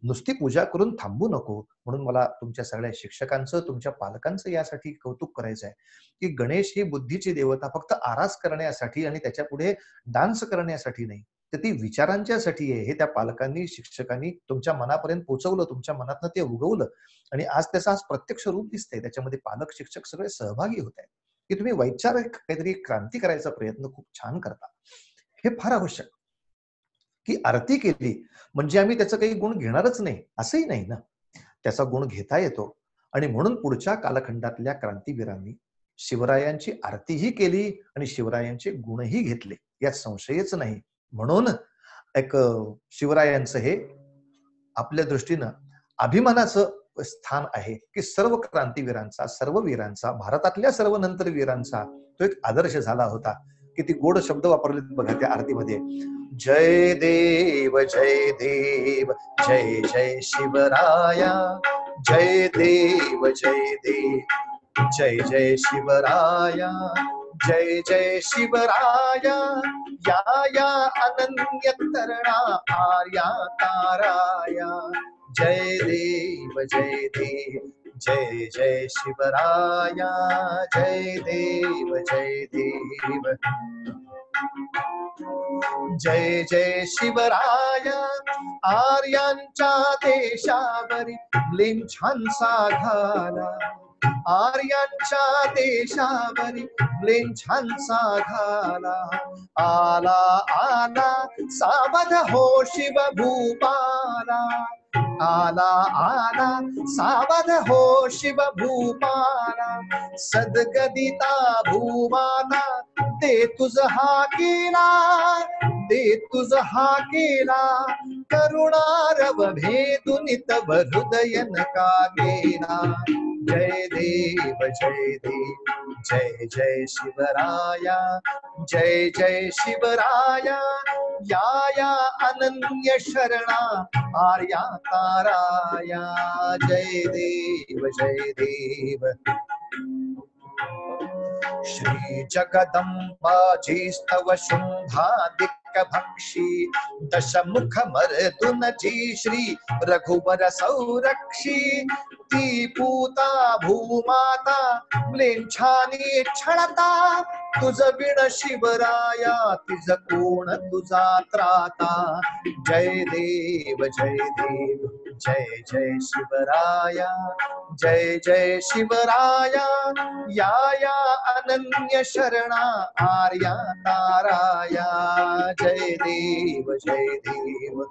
नुसती पूजा करून थांबू नको म्हणून मला तुमच्या सगळ्या शिक्षकांचं तुमच्या पालकांचं यासाठी कौतुक करायचं आहे की गणेश ही बुद्धीची देवता फक्त आरास करण्यासाठी आणि त्याच्या पुढे डान्स करण्यासाठी नाही तर ती विचारांच्यासाठी आहे हे त्या पालकांनी शिक्षकांनी तुमच्या मनापर्यंत पोहोचवलं तुमच्या मनातनं ते उगवलं आणि आज त्याचा आज प्रत्यक्ष रूप दिसतंय त्याच्यामध्ये पालक शिक्षक सगळे सहभागी होत आहेत की तुम्ही वैचारिक काहीतरी क्रांती करायचा प्रयत्न खूप छान करता हे फार आवश्यक की आरती केली म्हणजे आम्ही त्याचा काही गुण घेणारच नाही असंही नाही ना त्याचा गुण घेता येतो आणि म्हणून पुढच्या कालखंडातल्या क्रांतीवीरांनी शिवरायांची आरतीही केली आणि शिवरायांचे गुणही घेतले यात संशयच नाही म्हणून एक शिवरायांचं हे आपल्या दृष्टीनं अभिमानाचं स्थान आहे की सर्व क्रांतीवीरांचा सर्व वीरांचा भारतातल्या सर्व नंतर वीरांचा तो एक आदर्श झाला होता किती गोड शब्द वापरले बघा त्या आरतीमध्ये
जय देव जय देव जय जय शिवराया जय देव जय देव जय जय शिवराया जय जय शिवराया या या तरणा आर्या ताराया जय देव जय देव जय जय शिवराय जय देव जय देव जय जय शिवराय आर्यांच्या देशावरी लिंछांसा घाला आर्यांच्या देशावरी छान साधाला आला आला सावध हो शिव भूपाला आला आला सावध हो शिव भूपाला सदगदिता भूमाना ते तुझ हा केला ते तुझ हा केला करुणारव भेदुनित हृदयन का गेला जय देव जय देव जय जय शिवराया जय जय शिवराया या या अनन्य शरणा आर्या ताराया जय देव जय देव श्री जगदम्बा जी स्तव शुंभादिक भक्षी दशमुख मर्दुनची श्री रघुवर सौरक्षी ती पूता भूमाता म्लेच्छानी छळता तुझ विण शिवराया तुझ कोण तुझा त्राता जय देव जय देव जय जय शिवराया जय जय शिवराया याया अनन्य शरणा आर्या ताराया जय देव जय देव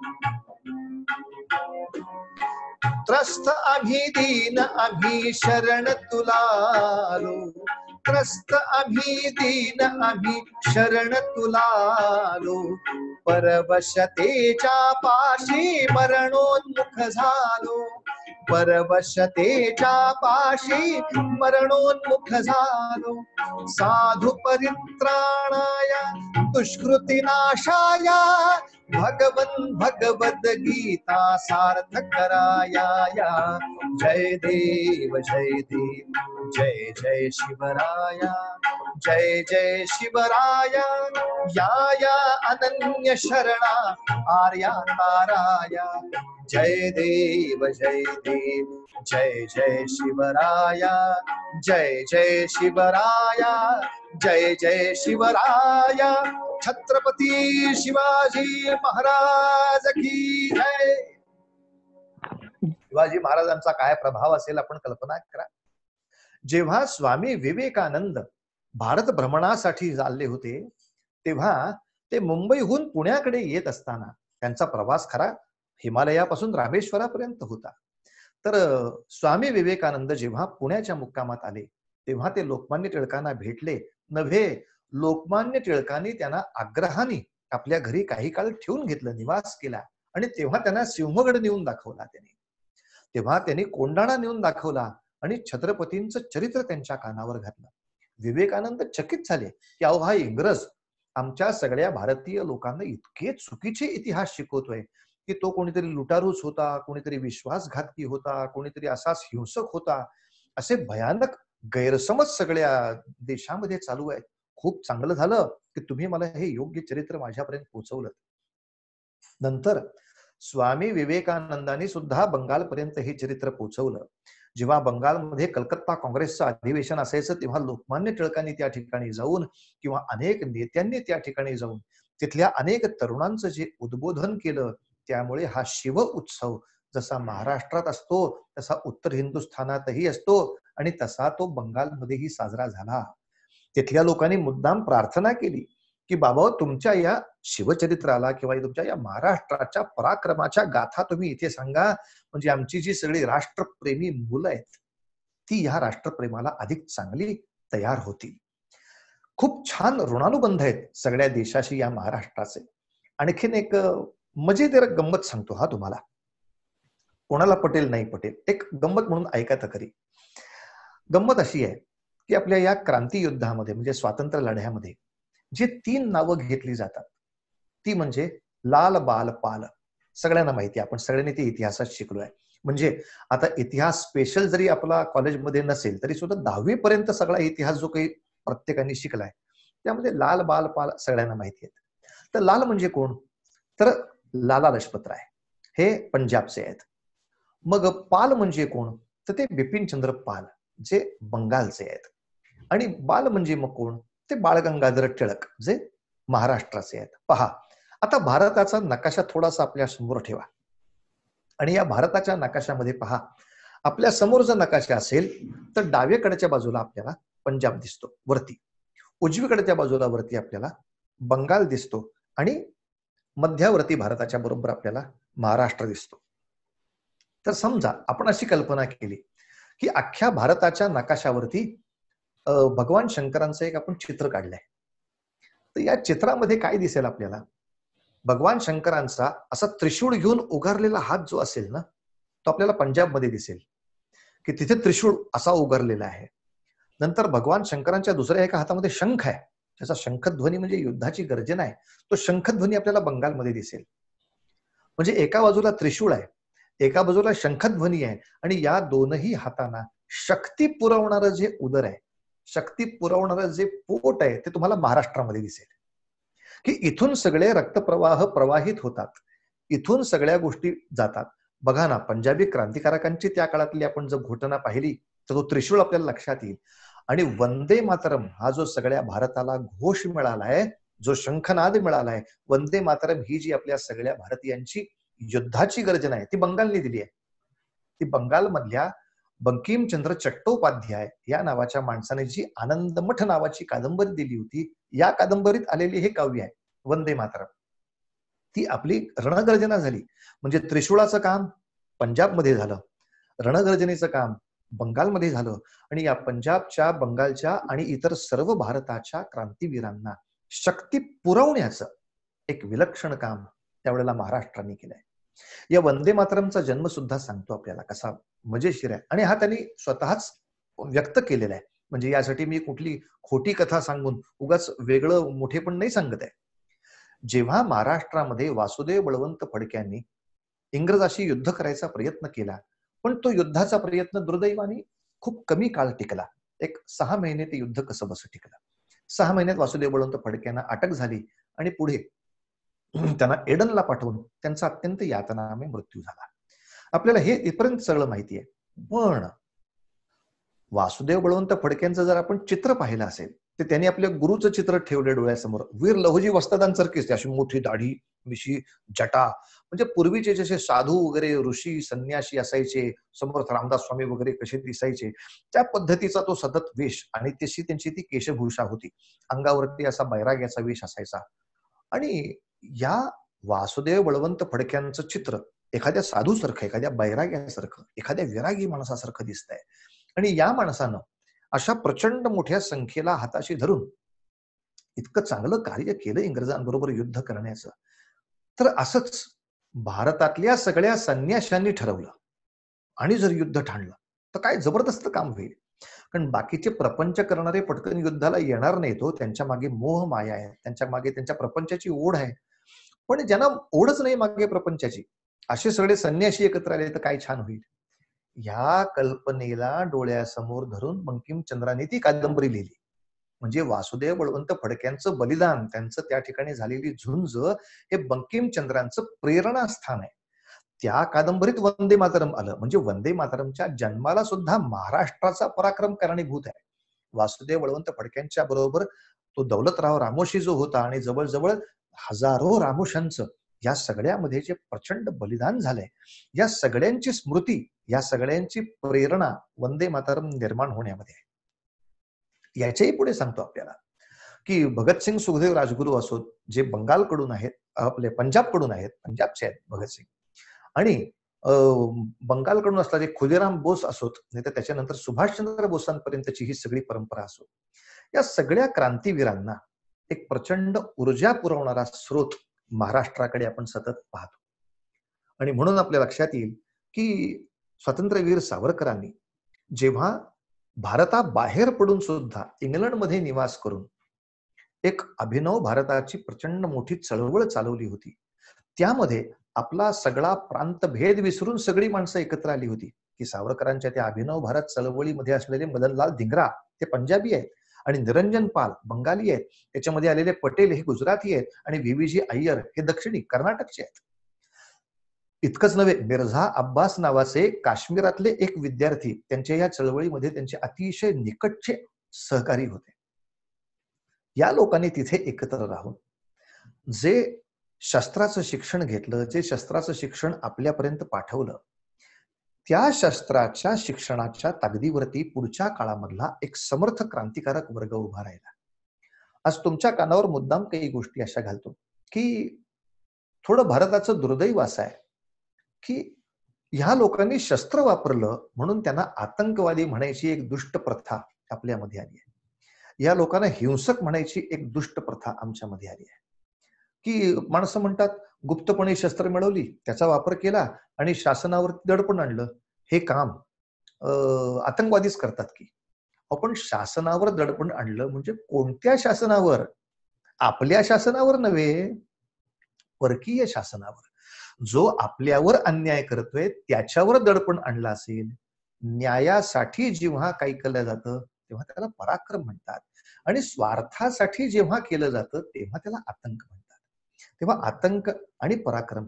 त्रस्त अभिदीन अभिशरण तुलालो त्रस्त अभिदीन अभिशरण तुलालो परवशतेच्या पाशी मरणोन्मुख झालो परवशतेच्या पाशी मरणोन्मुख झालो साधु परित्राणाया दुष्कृतीनाशाया भगवन् भगवद्गीता सार्थकरायाया जय देव जय देव जय जय शिवराया जय जय शिवराया या या अनन्य शरणा आर्या नाराय जय देव जय देव जय जय शिवराय जय जय शिवराया जय जय शिवराय छत्रपती शिवाजी महाराज की जय शिवाजी
महाराजांचा काय प्रभाव असेल आपण कल्पना करा जेव्हा स्वामी विवेकानंद भारत भ्रमणासाठी चालले होते तेव्हा ते मुंबईहून पुण्याकडे येत असताना त्यांचा प्रवास खरा हिमालयापासून रामेश्वरापर्यंत होता तर स्वामी विवेकानंद जेव्हा पुण्याच्या मुक्कामात आले तेव्हा ते लोकमान्य टिळकांना भेटले नव्हे लोकमान्य टिळकांनी त्यांना आग्रहाने आपल्या घरी काही काळ ठेवून घेतलं निवास केला आणि तेव्हा त्यांना सिंहगड नेऊन दाखवला त्यांनी तेव्हा त्यांनी कोंडाणा नेऊन दाखवला आणि छत्रपतींचं चरित्र त्यांच्या कानावर घातलं विवेकानंद चकित झाले की अहो हा इंग्रज आमच्या सगळ्या भारतीय लोकांना इतके चुकीचे इतिहास शिकवतोय की तो कोणीतरी लुटारूच होता कोणीतरी विश्वासघातकी होता कोणीतरी असाच हिंसक होता असे भयानक गैरसमज सगळ्या देशामध्ये चालू आहेत खूप चांगलं झालं की तुम्ही मला हे योग्य चरित्र माझ्यापर्यंत पोहोचवलं नंतर स्वामी विवेकानंदांनी सुद्धा बंगालपर्यंत हे चरित्र पोहोचवलं जेव्हा बंगालमध्ये कलकत्ता काँग्रेसचं अधिवेशन असायचं तेव्हा लोकमान्य टिळकांनी त्या ठिकाणी जाऊन किंवा अनेक नेत्यांनी त्या ठिकाणी जाऊन तिथल्या अनेक तरुणांचं जे उद्बोधन केलं त्यामुळे हा शिव उत्सव जसा महाराष्ट्रात असतो तसा उत्तर हिंदुस्थानातही असतो आणि तसा तो बंगालमध्येही साजरा झाला तिथल्या लोकांनी मुद्दाम प्रार्थना केली की बाबा तुमच्या या शिवचरित्राला किंवा तुमच्या या महाराष्ट्राच्या पराक्रमाच्या गाथा तुम्ही इथे सांगा म्हणजे आमची जी सगळी राष्ट्रप्रेमी मुलं आहेत ती या राष्ट्रप्रेमाला अधिक चांगली तयार होती खूप छान ऋणानुबंध आहेत सगळ्या देशाशी या महाराष्ट्राचे आणखीन एक मजेदार गंमत सांगतो हा तुम्हाला कोणाला पटेल नाही पटेल एक गंमत म्हणून ऐकायचं तरी गंमत अशी आहे की आपल्या या क्रांती युद्धामध्ये म्हणजे स्वातंत्र्य लढ्यामध्ये जी तीन नावं घेतली जातात ती म्हणजे लाल बाल पाल सगळ्यांना माहिती आपण सगळ्यांनी ते इतिहासात शिकलो आहे म्हणजे आता इतिहास स्पेशल जरी आपला कॉलेजमध्ये नसेल तरी सुद्धा दहावी पर्यंत सगळा इतिहास जो काही प्रत्येकाने शिकलाय त्यामध्ये लाल बाल पाल सगळ्यांना माहिती आहेत तर लाल म्हणजे कोण तर लाला लजपत राय हे पंजाबचे आहेत मग पाल म्हणजे कोण तर ते बिपिन चंद्र पाल जे बंगालचे आहेत आणि बाल म्हणजे मग कोण ते बाळगंगाधर टिळक जे महाराष्ट्राचे आहेत पहा आता भारताचा नकाशा थोडासा आपल्या समोर ठेवा आणि या भारताच्या नकाशामध्ये पहा आपल्या समोर जर नकाशा असेल तर डावेकडच्या बाजूला आपल्याला पंजाब दिसतो वरती उजवीकडच्या बाजूला वरती आपल्याला बंगाल दिसतो आणि मध्यावरती भारताच्या बरोबर आपल्याला महाराष्ट्र दिसतो तर समजा आपण अशी कल्पना केली की अख्ख्या भारताच्या नकाशावरती भगवान शंकरांचं एक आपण चित्र काढलंय तर या चित्रामध्ये काय दिसेल आपल्याला भगवान शंकरांचा असा त्रिशूळ घेऊन उगारलेला हात जो असेल ना तो आपल्याला पंजाबमध्ये दिसेल की तिथे त्रिशूळ असा उगारलेला आहे नंतर भगवान शंकरांच्या दुसऱ्या एका हातामध्ये शंख आहे त्याचा शंखध्वनी म्हणजे युद्धाची गर्जना आहे तो शंखध्वनी आपल्याला बंगालमध्ये दिसेल म्हणजे एका बाजूला त्रिशूळ आहे एका बाजूला शंखध्वनी आहे आणि या दोनही हातांना शक्ती पुरवणारं जे उदर आहे शक्ती पुरवणारं जे पोट आहे ते तुम्हाला महाराष्ट्रामध्ये दिसेल की इथून सगळे रक्तप्रवाह प्रवाहित होतात इथून सगळ्या गोष्टी जातात बघा ना पंजाबी क्रांतिकारकांची त्या काळातली आपण जर घटना पाहिली तर तो त्रिशूळ आपल्याला लक्षात येईल आणि वंदे मातरम हा जो सगळ्या भारताला घोष मिळालाय जो शंखनाद मिळालाय वंदे मातरम ही जी आपल्या सगळ्या भारतीयांची युद्धाची गरज नाही ती बंगालने दिली आहे ती बंगालमधल्या बंकिमचंद्र चट्टोपाध्याय या नावाच्या माणसाने जी आनंदमठ नावाची कादंबरी दिली होती या कादंबरीत आलेली हे काव्य आहे वंदे मातरम ती आपली रणगर्जना झाली म्हणजे त्रिशूळाचं काम पंजाबमध्ये झालं रणगर्जनेचं काम बंगालमध्ये झालं आणि या पंजाबच्या बंगालच्या आणि इतर सर्व भारताच्या क्रांतीवीरांना शक्ती पुरवण्याचं एक विलक्षण काम त्यावेळेला महाराष्ट्राने केलंय या वंदे मातरमचा जन्म सुद्धा सांगतो आपल्याला कसा मजेशीर आहे आणि हा त्यांनी स्वतःच व्यक्त केलेला आहे म्हणजे यासाठी मी कुठली खोटी कथा सांगून उगाच वेगळं मोठे पण नाही सांगत आहे जेव्हा महाराष्ट्रामध्ये वासुदेव बळवंत फडक्यांनी इंग्रजाशी युद्ध करायचा प्रयत्न केला पण तो युद्धाचा प्रयत्न दुर्दैवाने खूप कमी काळ टिकला एक सहा महिने ते युद्ध कसं बस टिकला सहा महिन्यात वासुदेव बळवंत फडक्यांना अटक झाली आणि पुढे त्यांना एडनला पाठवून त्यांचा अत्यंत यातनामे मृत्यू झाला आपल्याला हे इथपर्यंत सगळं माहिती आहे पण वासुदेव बळवंत फडक्यांचं जर आपण चित्र पाहिलं असेल तर त्यांनी आपल्या गुरुचं चित्र ठेवले डोळ्यासमोर वीर लहुजी वस्तादांसारखीच अशी मोठी दाढी मिशी जटा म्हणजे पूर्वीचे जसे साधू वगैरे ऋषी संन्यासी असायचे समर्थ रामदास स्वामी वगैरे कसे दिसायचे त्या पद्धतीचा तो सतत वेश आणि तशी त्यांची ती केशभूषा होती अंगावरती असा बैराग्याचा वेश असायचा आणि या वासुदेव बळवंत फडक्यांचं चित्र एखाद्या साधूसारखं एखाद्या बैराग्यासारखं एखाद्या विरागी माणसासारखं दिसत आहे आणि या माणसानं अशा प्रचंड मोठ्या संख्येला हाताशी धरून इतकं चांगलं कार्य केलं इंग्रजांबरोबर युद्ध करण्याचं तर असंच भारतातल्या सगळ्या संन्याशांनी ठरवलं आणि जर युद्ध ठाणलं तर काय जबरदस्त काम होईल कारण बाकीचे प्रपंच करणारे पटकन युद्धाला येणार नाहीत हो त्यांच्या मागे मोह माया आहे त्यांच्या मागे त्यांच्या प्रपंचाची ओढ आहे पण ज्यांना ओढच नाही मागे प्रपंचाची असे सगळे संन्याशी एकत्र आले तर काय छान होईल या कल्पनेला डोळ्यासमोर धरून चंद्राने ती कादंबरी लिहिली म्हणजे वासुदेव बळवंत फडक्यांचं बलिदान त्यांचं त्या ठिकाणी झालेली झुंज हे बंकिमचंद्रांचं प्रेरणास्थान आहे त्या कादंबरीत वंदे मातरम आलं म्हणजे वंदे मातरमच्या जन्माला सुद्धा महाराष्ट्राचा पराक्रम कारणीभूत आहे वासुदेव बळवंत फडक्यांच्या बरोबर तो दौलतराव रामोशी जो होता आणि जवळजवळ हजारो रामोशांचं या सगळ्यामध्ये जे प्रचंड बलिदान झालंय या सगळ्यांची स्मृती या सगळ्यांची प्रेरणा वंदे मातरम निर्माण होण्यामध्ये आहे याच्याही पुढे सांगतो आपल्याला की भगतसिंग सुखदेव राजगुरू असोत जे बंगालकडून आहेत आपले पंजाबकडून आहेत पंजाबचे आहेत भगतसिंग आणि बंगालकडून जे खुलेराम बोस असोत नाही तर त्याच्यानंतर सुभाषचंद्र बोसांपर्यंतची ही सगळी परंपरा असो या सगळ्या क्रांतीवीरांना एक प्रचंड ऊर्जा पुरवणारा स्रोत महाराष्ट्राकडे आपण सतत पाहतो आणि म्हणून आपल्या लक्षात येईल की स्वातंत्र्यवीर सावरकरांनी जेव्हा भारताबाहेर पडून सुद्धा इंग्लंडमध्ये निवास करून एक अभिनव भारताची प्रचंड मोठी चळवळ चालवली होती त्यामध्ये आपला सगळा प्रांतभेद विसरून सगळी माणसं एकत्र आली होती की सावरकरांच्या त्या अभिनव भारत चळवळीमध्ये असलेले मदनलाल धिंगरा ते पंजाबी आहेत आणि निरंजन पाल बंगाली आहेत त्याच्यामध्ये आलेले पटेल हे गुजराती आहेत आणि व्हीव्हीजी अय्यर हे दक्षिणी कर्नाटकचे आहेत इतकंच नव्हे मिर्झा अब्बास नावाचे काश्मीरातले एक विद्यार्थी त्यांच्या या चळवळीमध्ये त्यांचे अतिशय निकटचे सहकारी होते या लोकांनी तिथे एकत्र राहून जे शस्त्राचं शिक्षण घेतलं जे शस्त्राचं शिक्षण आपल्यापर्यंत पाठवलं त्या शस्त्राच्या शिक्षणाच्या तागदीवरती पुढच्या काळामधला एक समर्थ क्रांतिकारक वर्ग उभा राहिला आज तुमच्या कानावर मुद्दाम काही गोष्टी अशा घालतो की थोडं भारताचं दुर्दैव असं आहे की ह्या लोकांनी शस्त्र वापरलं म्हणून त्यांना आतंकवादी म्हणायची एक दुष्ट प्रथा आपल्यामध्ये आली आहे या लोकांना हिंसक म्हणायची एक दुष्ट प्रथा आमच्यामध्ये आली आहे की माणसं म्हणतात गुप्तपणे शस्त्र मिळवली त्याचा वापर केला आणि शासनावर दडपण आणलं हे काम आतंकवादीच करतात की आपण शासनावर दडपण आणलं म्हणजे कोणत्या शासनावर आपल्या शासनावर नव्हे परकीय शासनावर जो आपल्यावर अन्याय करतोय त्याच्यावर दडपण आणला असेल न्यायासाठी जेव्हा काही केलं जातं तेव्हा त्याला पराक्रम म्हणतात आणि स्वार्थासाठी जेव्हा केलं जातं तेव्हा त्याला आतंक म्हणतात तेव्हा आतंक आणि पराक्रम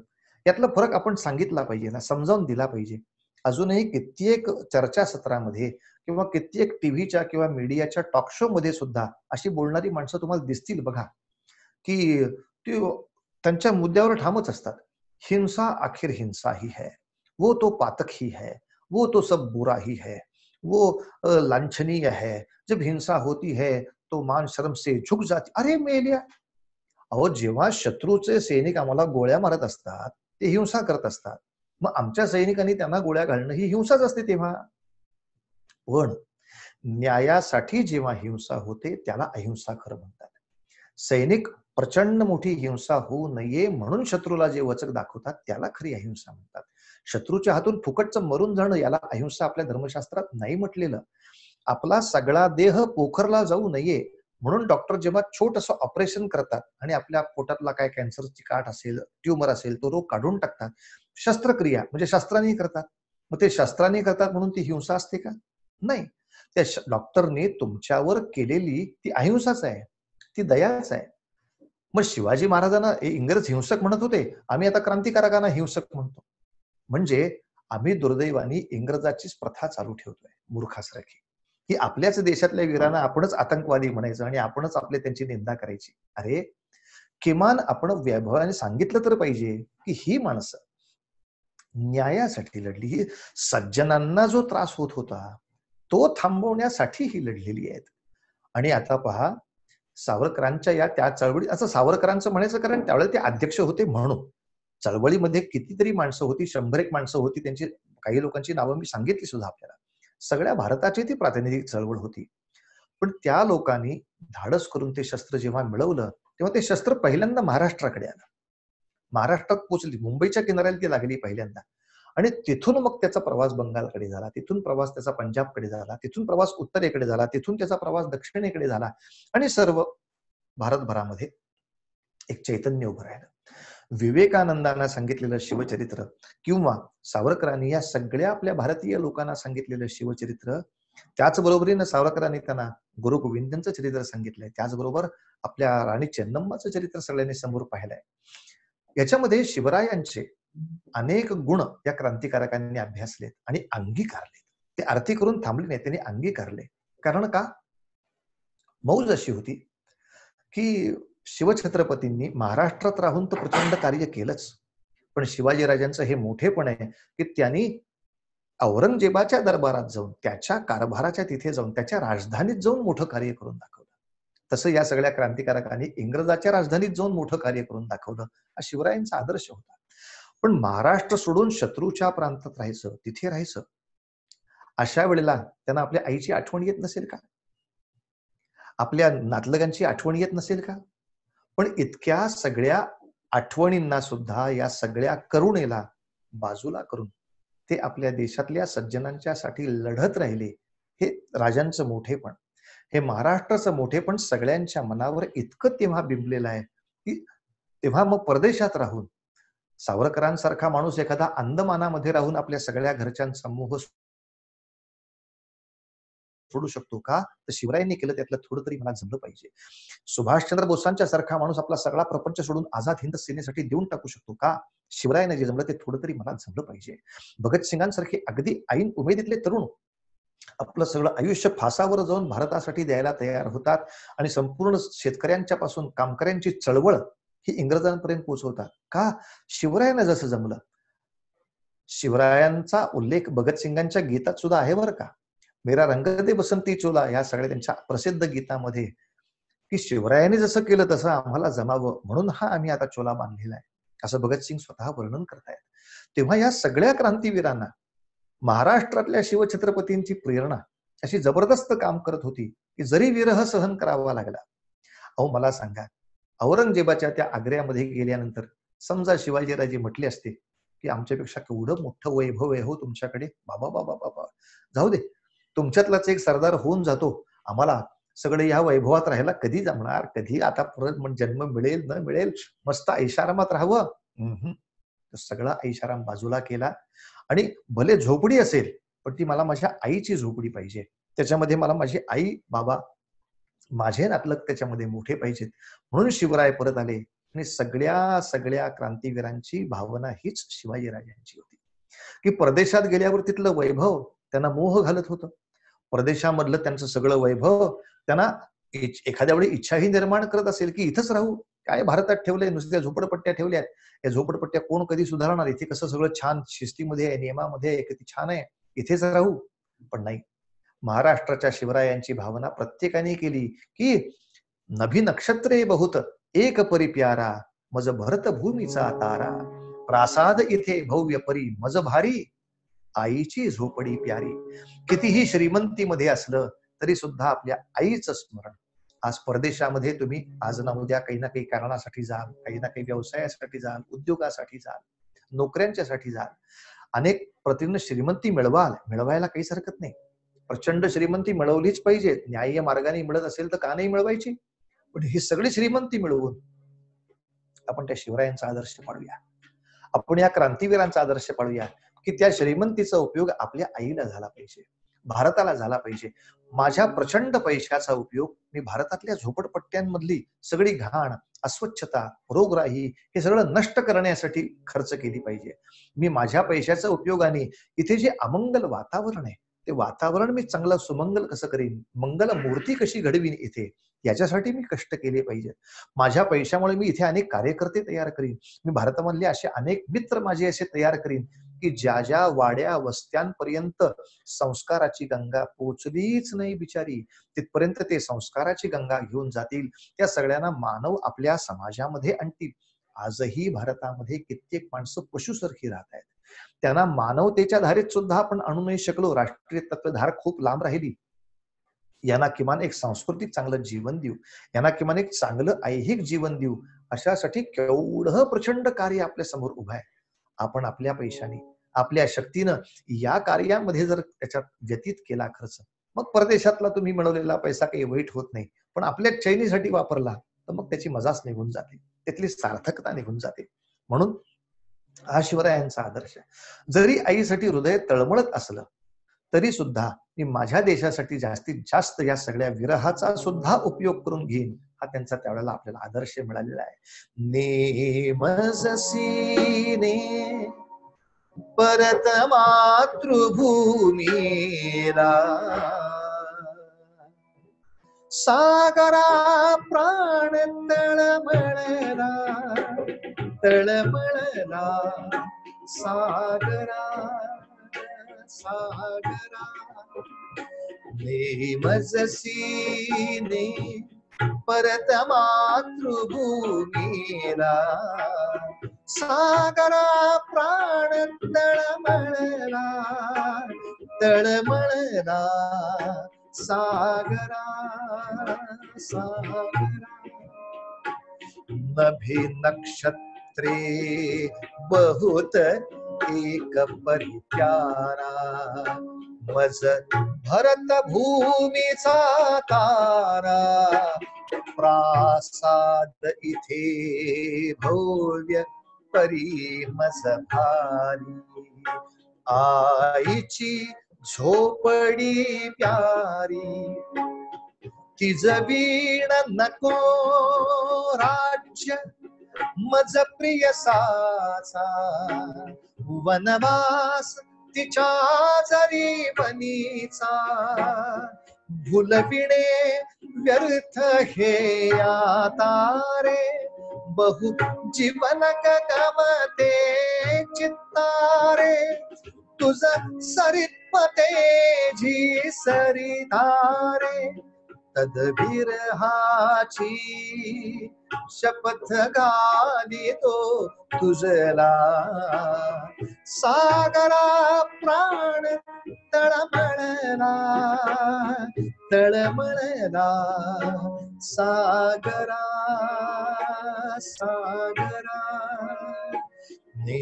यातला फरक आपण सांगितला पाहिजे ना समजावून दिला पाहिजे अजूनही कित्येक चर्चा सत्रामध्ये किंवा कित्येक टीव्हीच्या किंवा मीडियाच्या टॉक शो मध्ये सुद्धा अशी बोलणारी माणसं तुम्हाला दिसतील बघा की त्यांच्या मुद्द्यावर ठामच असतात हिंसा अखेर हिंसा ही है वो तो पातक ही है वो तो सब बुरा ही है वो लांछनीय है जब हिंसा होती है तो मान शर्म से झुक जाती अरे मेल्या अहो जेव्हा शत्रूचे सैनिक आम्हाला गोळ्या मारत असतात ते हिंसा करत असतात मग आमच्या सैनिकांनी त्यांना गोळ्या घालणं ही हिंसाच असते तेव्हा पण न्यायासाठी जेव्हा हिंसा होते त्याला अहिंसा खरं म्हणतात सैनिक प्रचंड मोठी हिंसा होऊ नये म्हणून शत्रूला जे वचक दाखवतात त्याला खरी अहिंसा म्हणतात शत्रूच्या हातून फुकटचं मरून जाणं याला अहिंसा आपल्या धर्मशास्त्रात नाही म्हटलेलं आपला सगळा देह पोखरला जाऊ नये म्हणून डॉक्टर जेव्हा छोटंसं ऑपरेशन करतात आणि आपल्या पोटातला काय कॅन्सरची काठ असेल ट्युमर असेल तो रोग काढून टाकतात शस्त्रक्रिया म्हणजे शस्त्राने करतात मग ते शस्त्रांनी करतात म्हणून ती हिंसा असते का नाही त्या डॉक्टरने तुमच्यावर केलेली ती अहिंसाच आहे ती दयाच आहे मग शिवाजी महाराजांना इंग्रज हिंसक म्हणत होते आम्ही आता क्रांतिकारकांना हिंसक म्हणतो म्हणजे आम्ही दुर्दैवानी इंग्रजाचीच प्रथा चालू ठेवतोय मूर्खासारखी की आपल्याच देशातल्या हो. वीरांना आपणच आतंकवादी म्हणायचं आणि आपणच आपले त्यांची निंदा करायची अरे किमान आपण वैभवाने सांगितलं तर पाहिजे की ही माणसं न्यायासाठी लढली ही सज्जनांना जो त्रास होत होता तो थांबवण्यासाठी ही लढलेली आहेत आणि आता पहा सावरकरांच्या या त्या चळवळी असं सावरकरांचं म्हणायचं कारण त्यावेळेला ते अध्यक्ष होते म्हणून चळवळीमध्ये कितीतरी माणसं होती शंभर एक माणसं होती त्यांची काही लोकांची नावं मी सांगितली सुद्धा आपल्याला सगळ्या भारताची ती प्रातिनिधिक चळवळ होती पण त्या लोकांनी धाडस करून ते शस्त्र जेव्हा मिळवलं तेव्हा ते शस्त्र पहिल्यांदा महाराष्ट्राकडे आलं महाराष्ट्रात पोचली मुंबईच्या किनाऱ्याला ती लागली पहिल्यांदा आणि तिथून मग त्याचा प्रवास बंगालकडे झाला तिथून प्रवास त्याचा पंजाबकडे झाला तिथून प्रवास उत्तरेकडे झाला तिथून त्याचा प्रवास दक्षिणेकडे झाला आणि सर्व भारतभरामध्ये एक चैतन्य उभं राहिलं विवेकानंदांना सांगितलेलं शिवचरित्र किंवा सावरकरांनी या सगळ्या आपल्या भारतीय लोकांना सांगितलेलं शिवचरित्र त्याचबरोबरीनं सावरकरांनी त्यांना गुरु गोविंदांचं चरित्र सांगितलंय त्याचबरोबर आपल्या राणी चेन्नम्माचं चरित्र सगळ्यांनी समोर पाहिलंय याच्यामध्ये शिवरायांचे अनेक गुण या क्रांतिकारकांनी अभ्यासलेत आणि अंगीकारले ते अर्थी करून थांबले नाही त्यांनी अंगीकारले कारण का मौज अशी होती की शिवछत्रपतींनी महाराष्ट्रात राहून तर प्रचंड कार्य केलंच पण शिवाजीराजांचं हे मोठेपण आहे की त्यांनी औरंगजेबाच्या दरबारात जाऊन त्याच्या कारभाराच्या तिथे जाऊन त्याच्या राजधानीत जाऊन मोठं कार्य करून दाखवलं तसं या सगळ्या क्रांतिकारकांनी इंग्रजाच्या राजधानीत जाऊन मोठं कार्य करून दाखवलं हा शिवरायांचा आदर्श होता पण महाराष्ट्र सोडून शत्रूच्या प्रांतात राहायचं तिथे राहायचं अशा वेळेला त्यांना आपल्या आईची आठवण येत नसेल का आपल्या नातलगांची आठवण येत नसेल का पण इतक्या सगळ्या आठवणींना सुद्धा या सगळ्या करुणेला बाजूला करून ते आपल्या देशातल्या सज्जनांच्यासाठी लढत राहिले हे राजांचं मोठेपण हे महाराष्ट्राचं मोठेपण सगळ्यांच्या मनावर इतकं तेव्हा बिंबलेलं आहे की तेव्हा मग परदेशात राहून सावरकरांसारखा माणूस एखादा अंदमानामध्ये राहून आपल्या सगळ्या घरच्यांसमूह सोडू शकतो का तर शिवरायांनी केलं त्यातलं थोडं तरी मला जमलं पाहिजे सुभाषचंद्र बोसांच्या सारखा माणूस आपला सगळा प्रपंच सोडून आझाद हिंद सेनेसाठी देऊन टाकू शकतो का शिवरायाने जे जमलं ते थोडं तरी मला जमलं पाहिजे भगतसिंगांसारखे अगदी ऐन उमेदीतले तरुण आपलं सगळं आयुष्य फासावर जाऊन भारतासाठी द्यायला तयार होतात आणि संपूर्ण शेतकऱ्यांच्या पासून कामकऱ्यांची चळवळ ही इंग्रजांपर्यंत पोहोचवतात का शिवरायाने जसं जमलं शिवरायांचा उल्लेख भगतसिंगांच्या गीतात सुद्धा आहे बरं का मेरा रंग दे बसंती चोला या सगळ्या त्यांच्या प्रसिद्ध गीतामध्ये की शिवरायाने जसं केलं तसं आम्हाला जमावं म्हणून हा आम्ही आता चोला बांधलेला आहे असं भगतसिंग स्वतः वर्णन करतायत तेव्हा या सगळ्या क्रांतीवीरांना महाराष्ट्रातल्या शिवछत्रपतींची प्रेरणा अशी जबरदस्त काम करत होती की जरी विरह सहन करावा लागला अहो मला सांगा औरंगजेबाच्या त्या आग्र्यामध्ये गेल्यानंतर समजा शिवाजीराजे म्हटले असते की आमच्यापेक्षा केवढं मोठं वैभव आहे हो तुमच्याकडे बाबा बाबा बाबा जाऊ दे तुमच्यातलाच एक सरदार होऊन जातो आम्हाला सगळे या वैभवात राहायला कधी जमणार कधी आता परत जन्म मिळेल न मिळेल मस्त ऐशारामात राहावं सगळा ऐशाराम बाजूला केला आणि भले झोपडी असेल पण ती मला माझ्या आईची झोपडी पाहिजे त्याच्यामध्ये मला माझी आई बाबा माझे नातलग त्याच्यामध्ये मोठे पाहिजेत म्हणून शिवराय परत आले आणि सगळ्या सगळ्या क्रांतीवीरांची भावना हीच शिवाजीराजांची होती की परदेशात गेल्यावर तिथलं वैभव त्यांना मोह घालत होतं प्रदेशामधलं त्यांचं सगळं वैभव त्यांना एखाद्या वेळी इच्छाही निर्माण करत असेल की इथंच राहू काय भारतात ठेवलंय नुसत्या झोपडपट्ट्या ठेवल्या आहेत या झोपडपट्ट्या कोण कधी सुधारणार इथे कसं सगळं छान शिस्तीमध्ये नियमामध्ये किती छान आहे इथेच राहू पण नाही महाराष्ट्राच्या शिवरायांची भावना प्रत्येकाने केली की नभी नक्षत्रे बहुत एक परी प्यारा मज भरत भूमीचा तारा प्रासाद इथे भव्य परी मज भारी आईची झोपडी प्यारी कितीही श्रीमंतीमध्ये असलं तरी सुद्धा आपल्या आईचं स्मरण आज परदेशामध्ये तुम्ही आज ना उद्या काही ना काही कारणासाठी जाल काही ना काही व्यवसायासाठी जाल उद्योगासाठी जाल नोकऱ्यांच्यासाठी जाल अनेक प्रतिन श्रीमंती मिळवाल मिळवायला काहीच हरकत नाही प्रचंड श्रीमंती मिळवलीच पाहिजे न्याय मार्गाने मिळत असेल तर का नाही मिळवायची पण ही सगळी श्रीमंती मिळवून आपण त्या शिवरायांचा आदर्श पाळूया आपण या क्रांतीवीरांचा आदर्श पाळूया की त्या श्रीमंतीचा उपयोग आपल्या आईला झाला पाहिजे भारताला झाला पाहिजे माझ्या प्रचंड पैशाचा उपयोग मी भारतातल्या झोपडपट्ट्यांमधली सगळी घाण अस्वच्छता रोगराई हे सगळं नष्ट करण्यासाठी खर्च केली पाहिजे मी माझ्या पैशाच्या उपयोगाने इथे जे अमंगल वातावरण आहे ते वातावरण मी चांगलं सुमंगल कसं करीन मंगल मूर्ती कशी घडवीन इथे याच्यासाठी मी कष्ट केले पाहिजे माझ्या पैशामुळे मी इथे अनेक कार्यकर्ते तयार करीन मी भारतामधले असे अनेक मित्र माझे असे तयार करीन की ज्या ज्या वाड्या वस्त्यांपर्यंत संस्काराची गंगा पोचलीच नाही बिचारी तिथपर्यंत ते संस्काराची गंगा घेऊन जातील त्या सगळ्यांना मानव आपल्या समाजामध्ये आणतील आजही भारतामध्ये कित्येक माणसं पशुसारखी राहत आहेत त्यांना मानवतेच्या धारेत सुद्धा आपण आणू नाही शकलो राष्ट्रीय तत्वधार खूप लांब राहिली यांना किमान एक सांस्कृतिक चांगलं जीवन देऊ यांना किमान एक चांगलं ऐहिक जीवन देऊ अशासाठी केवढं प्रचंड कार्य आपल्या समोर उभं आहे आपण आपल्या पैशाने आपल्या शक्तीनं या कार्यामध्ये जर त्याच्यात व्यतीत केला खर्च मग परदेशातला तुम्ही मिळवलेला पैसा काही वाईट होत नाही पण आपल्या चैनीसाठी वापरला तर मग त्याची मजाच निघून जाते त्यातली सार्थकता निघून जाते म्हणून हा शिवरायांचा आदर्श जरी आईसाठी हृदय तळमळत असलं तरी सुद्धा मी माझ्या देशासाठी जास्तीत जास्त या सगळ्या विरहाचा सुद्धा उपयोग करून
घेईन हा त्यांचा त्यावेळेला आपल्याला आदर्श मिळालेला आहे ने परत मातृभूमीला सागरा प्राण तळमळला तळमळला सागरा सागरा मजसीने परत मातृभूमीला सागरा प्राण तळमळला तळमळला सागरा सागरा नभे नक्षत्रे बहुत एक परिचारा मज भरत भूमीचा तारा प्रासाद इथे भोव्य, परी भारी आईची झोपडी प्यारी बीण नको राज्य मज प्रिय साचा वनवास तिच्या जरी बनीचा भुलविणे व्यर्थ हे आता रे बहु जीवन गगमते चित्तारे तुझ सरितपते जी सरितारे तदविरहाची शपथ गाली तो तुझला सागरा प्राण तळमळला तळमळला सागरा ಸಾಗರ ನೇ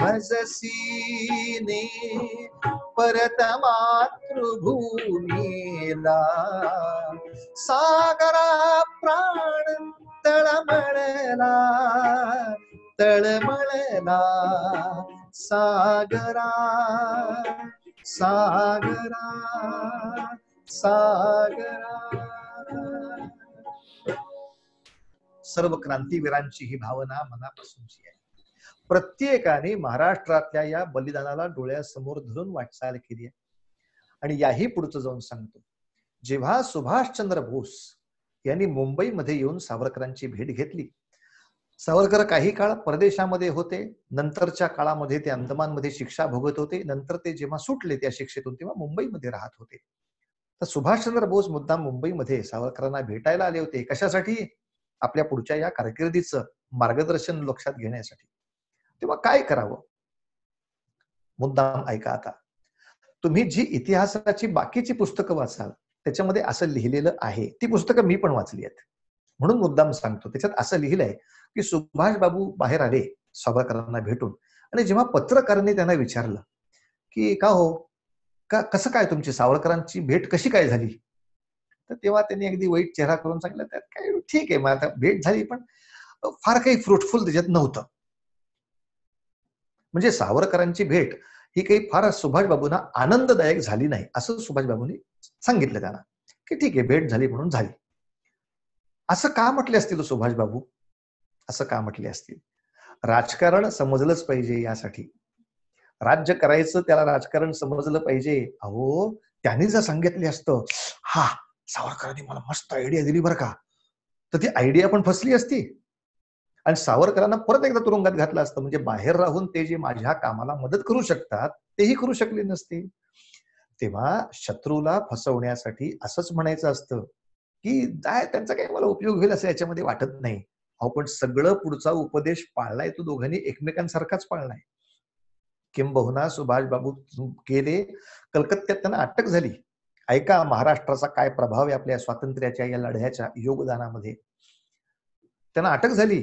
ಮಜಸಿ ನೇ ಪರತಮಾತೃಭೂಮಿಯೇಲಾ ಸಾಗರ ಪ್ರಾಣ ತಳಮಳಲಾ ತಳಮಳಲಾ ಸಾಗರ ಸಾಗರ ಸಾಗರ सर्व क्रांतीवीरांची ही भावना मनापासूनची आहे
प्रत्येकाने महाराष्ट्रातल्या या बलिदानाला डोळ्यासमोर धरून वाटचाल केली आहे आणि याही पुढचं जाऊन सांगतो जेव्हा सुभाषचंद्र बोस यांनी मुंबईमध्ये येऊन सावरकरांची भेट घेतली सावरकर काही काळ परदेशामध्ये होते नंतरच्या काळामध्ये ते अंदमानमध्ये शिक्षा भोगत होते नंतर ते जेव्हा सुटले त्या शिक्षेतून तेव्हा मुंबईमध्ये राहत होते तर सुभाषचंद्र बोस मुद्दा मुंबईमध्ये सावरकरांना भेटायला आले होते कशासाठी आपल्या पुढच्या या कारकिर्दीचं मार्गदर्शन लक्षात घेण्यासाठी तेव्हा काय करावं मुद्दाम ऐका आता तुम्ही जी इतिहासाची बाकीची पुस्तकं वाचाल त्याच्यामध्ये असं लिहिलेलं आहे ती पुस्तकं मी पण वाचली आहेत म्हणून मुद्दाम सांगतो त्याच्यात असं लिहिलंय की सुभाष बाबू बाहेर आले सावरकरांना भेटून आणि जेव्हा पत्रकारांनी त्यांना विचारलं की का हो का कसं काय तुमची सावरकरांची भेट कशी काय झाली तर तेव्हा त्यांनी अगदी वाईट चेहरा करून सांगितलं त्यात काय ठीक आहे मग आता भेट झाली पण फार काही फ्रुटफुल त्याच्यात नव्हतं म्हणजे सावरकरांची भेट ही काही फार सुभाषबाबूंना आनंददायक झाली नाही असं सुभाषबाबूंनी सांगितलं त्यांना की ठीक आहे भेट झाली म्हणून झाली असं का म्हटले असतील हो सुभाषबाबू असं का म्हटले असतील राजकारण समजलंच पाहिजे यासाठी राज्य करायचं त्याला राजकारण समजलं पाहिजे अहो त्यांनी जर सांगितले असतं हा सावरकरांनी मला मस्त आयडिया दिली बरं का तर ती आयडिया पण फसली असती आणि सावरकरांना परत एकदा तुरुंगात घातलं असतं म्हणजे बाहेर राहून ते जे माझ्या कामाला मदत करू शकतात तेही करू शकले नसते तेव्हा शत्रूला फसवण्यासाठी असंच म्हणायचं असतं की जाय त्यांचा काही मला उपयोग होईल असं याच्यामध्ये वाटत नाही अहो पण सगळं पुढचा उपदेश पाळलाय तो दोघांनी एकमेकांसारखाच पाळलाय किंबहुना सुभाष बाबू केले कलकत्त्यात त्यांना अटक झाली ऐका महाराष्ट्राचा काय प्रभाव आहे आपल्या स्वातंत्र्याच्या या लढ्याच्या योगदानामध्ये त्यांना अटक झाली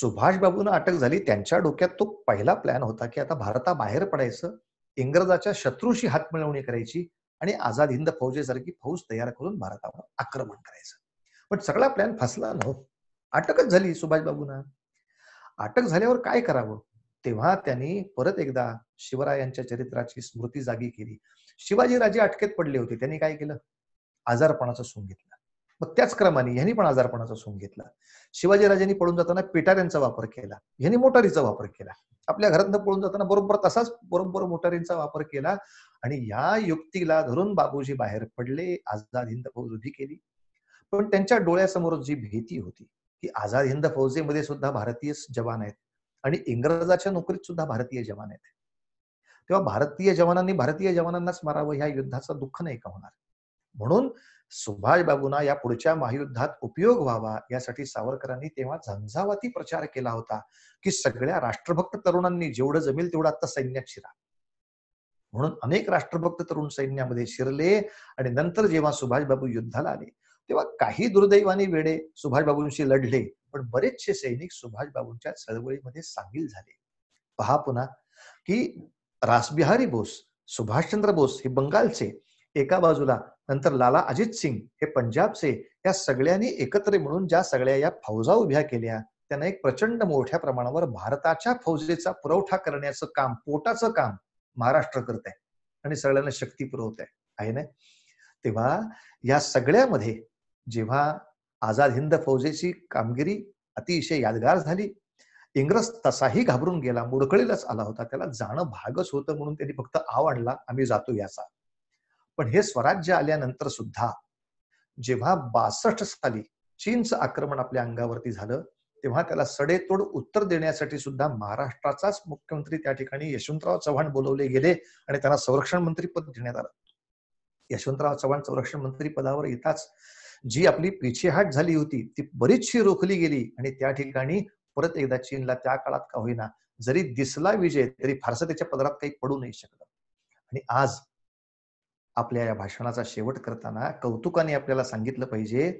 सुभाष बाबूंना अटक झाली त्यांच्या डोक्यात तो पहिला प्लॅन होता की आता भारताबाहेर पडायचं इंग्रजाच्या शत्रूशी हात मिळवणी करायची आणि आझाद हिंद फौजेसारखी फौज तयार करून भारतावर आक्रमण करायचं पण सगळा प्लॅन फसला न हो. अटकच झाली सुभाष बाबूंना अटक झाल्यावर काय करावं तेव्हा त्यांनी परत एकदा शिवरायांच्या चरित्राची स्मृती जागी केली शिवाजीराजे अटकेत पडले होते त्यांनी काय केलं आजारपणाचा सून घेतला मग त्याच क्रमाने यांनी पण आजारपणाचा सोंग घेतला शिवाजीराजेंनी पळून जाताना पिटाऱ्यांचा वापर केला यांनी मोटारीचा वापर केला आपल्या घरातनं पळून जाताना बरोबर तसाच बरोबर मोटारींचा वापर केला आणि या युक्तीला धरून बाबूजी बाहेर पडले आझाद हिंद फौज उभी केली पण त्यांच्या डोळ्यासमोर जी भीती होती की आझाद हिंद फौजेमध्ये सुद्धा भारतीय जवान आहेत आणि इंग्रजाच्या नोकरीत सुद्धा भारतीय जवान आहेत तेव्हा भारतीय जवानांनी भारतीय जवानांनाच मारावं ह्या युद्धाचं दुःख नाही का होणार म्हणून सुभाषबाबूंना या पुढच्या महायुद्धात उपयोग व्हावा यासाठी सावरकरांनी तेव्हा झंझावाती प्रचार केला होता की सगळ्या राष्ट्रभक्त तरुणांनी जेवढं जमेल तेवढं आता सैन्यात शिरा म्हणून अनेक राष्ट्रभक्त तरुण सैन्यामध्ये शिरले आणि नंतर जेव्हा सुभाषबाबू युद्धाला आले तेव्हा काही दुर्दैवाने वेळे सुभाषबाबूंशी लढले पण बरेचसे सैनिक सुभाषबाबूंच्या चळवळीमध्ये सामील झाले पहा पुन्हा की रासबिहारी बोस सुभाषचंद्र बोस हे बंगालचे एका बाजूला नंतर लाला अजित सिंग हे पंजाबचे या सगळ्यांनी एकत्र मिळून ज्या सगळ्या या फौजा उभ्या केल्या त्यांना एक प्रचंड मोठ्या प्रमाणावर भारताच्या फौजेचा पुरवठा करण्याचं काम पोटाचं काम महाराष्ट्र करत आहे आणि सगळ्यांना शक्ती पुरवत आहे ना तेव्हा या सगळ्यामध्ये जेव्हा आझाद हिंद फौजेची कामगिरी अतिशय यादगार झाली इंग्रज तसाही घाबरून गेला मुडकळीलाच आला होता त्याला जाणं भागच होतं म्हणून त्यांनी फक्त आव आणला आम्ही जातो याचा पण हे स्वराज्य आल्यानंतर सुद्धा जेव्हा बासष्ट साली चीनचं आक्रमण आपल्या अंगावरती झालं तेव्हा त्याला सडेतोड उत्तर देण्यासाठी सुद्धा महाराष्ट्राचाच मुख्यमंत्री त्या ठिकाणी यशवंतराव चव्हाण बोलवले गेले आणि त्यांना संरक्षण मंत्री पद देण्यात आलं यशवंतराव चव्हाण संरक्षण मंत्री पदावर येताच जी आपली पिछेहाट झाली होती ती बरीचशी रोखली गेली आणि त्या ठिकाणी परत एकदा चीनला त्या काळात का होईना जरी दिसला विजय तरी फारसं त्याच्या पदरात काही पडू नाही शकलं आणि आज आपल्या या भाषणाचा शेवट करताना कौतुकाने आपल्याला सांगितलं पाहिजे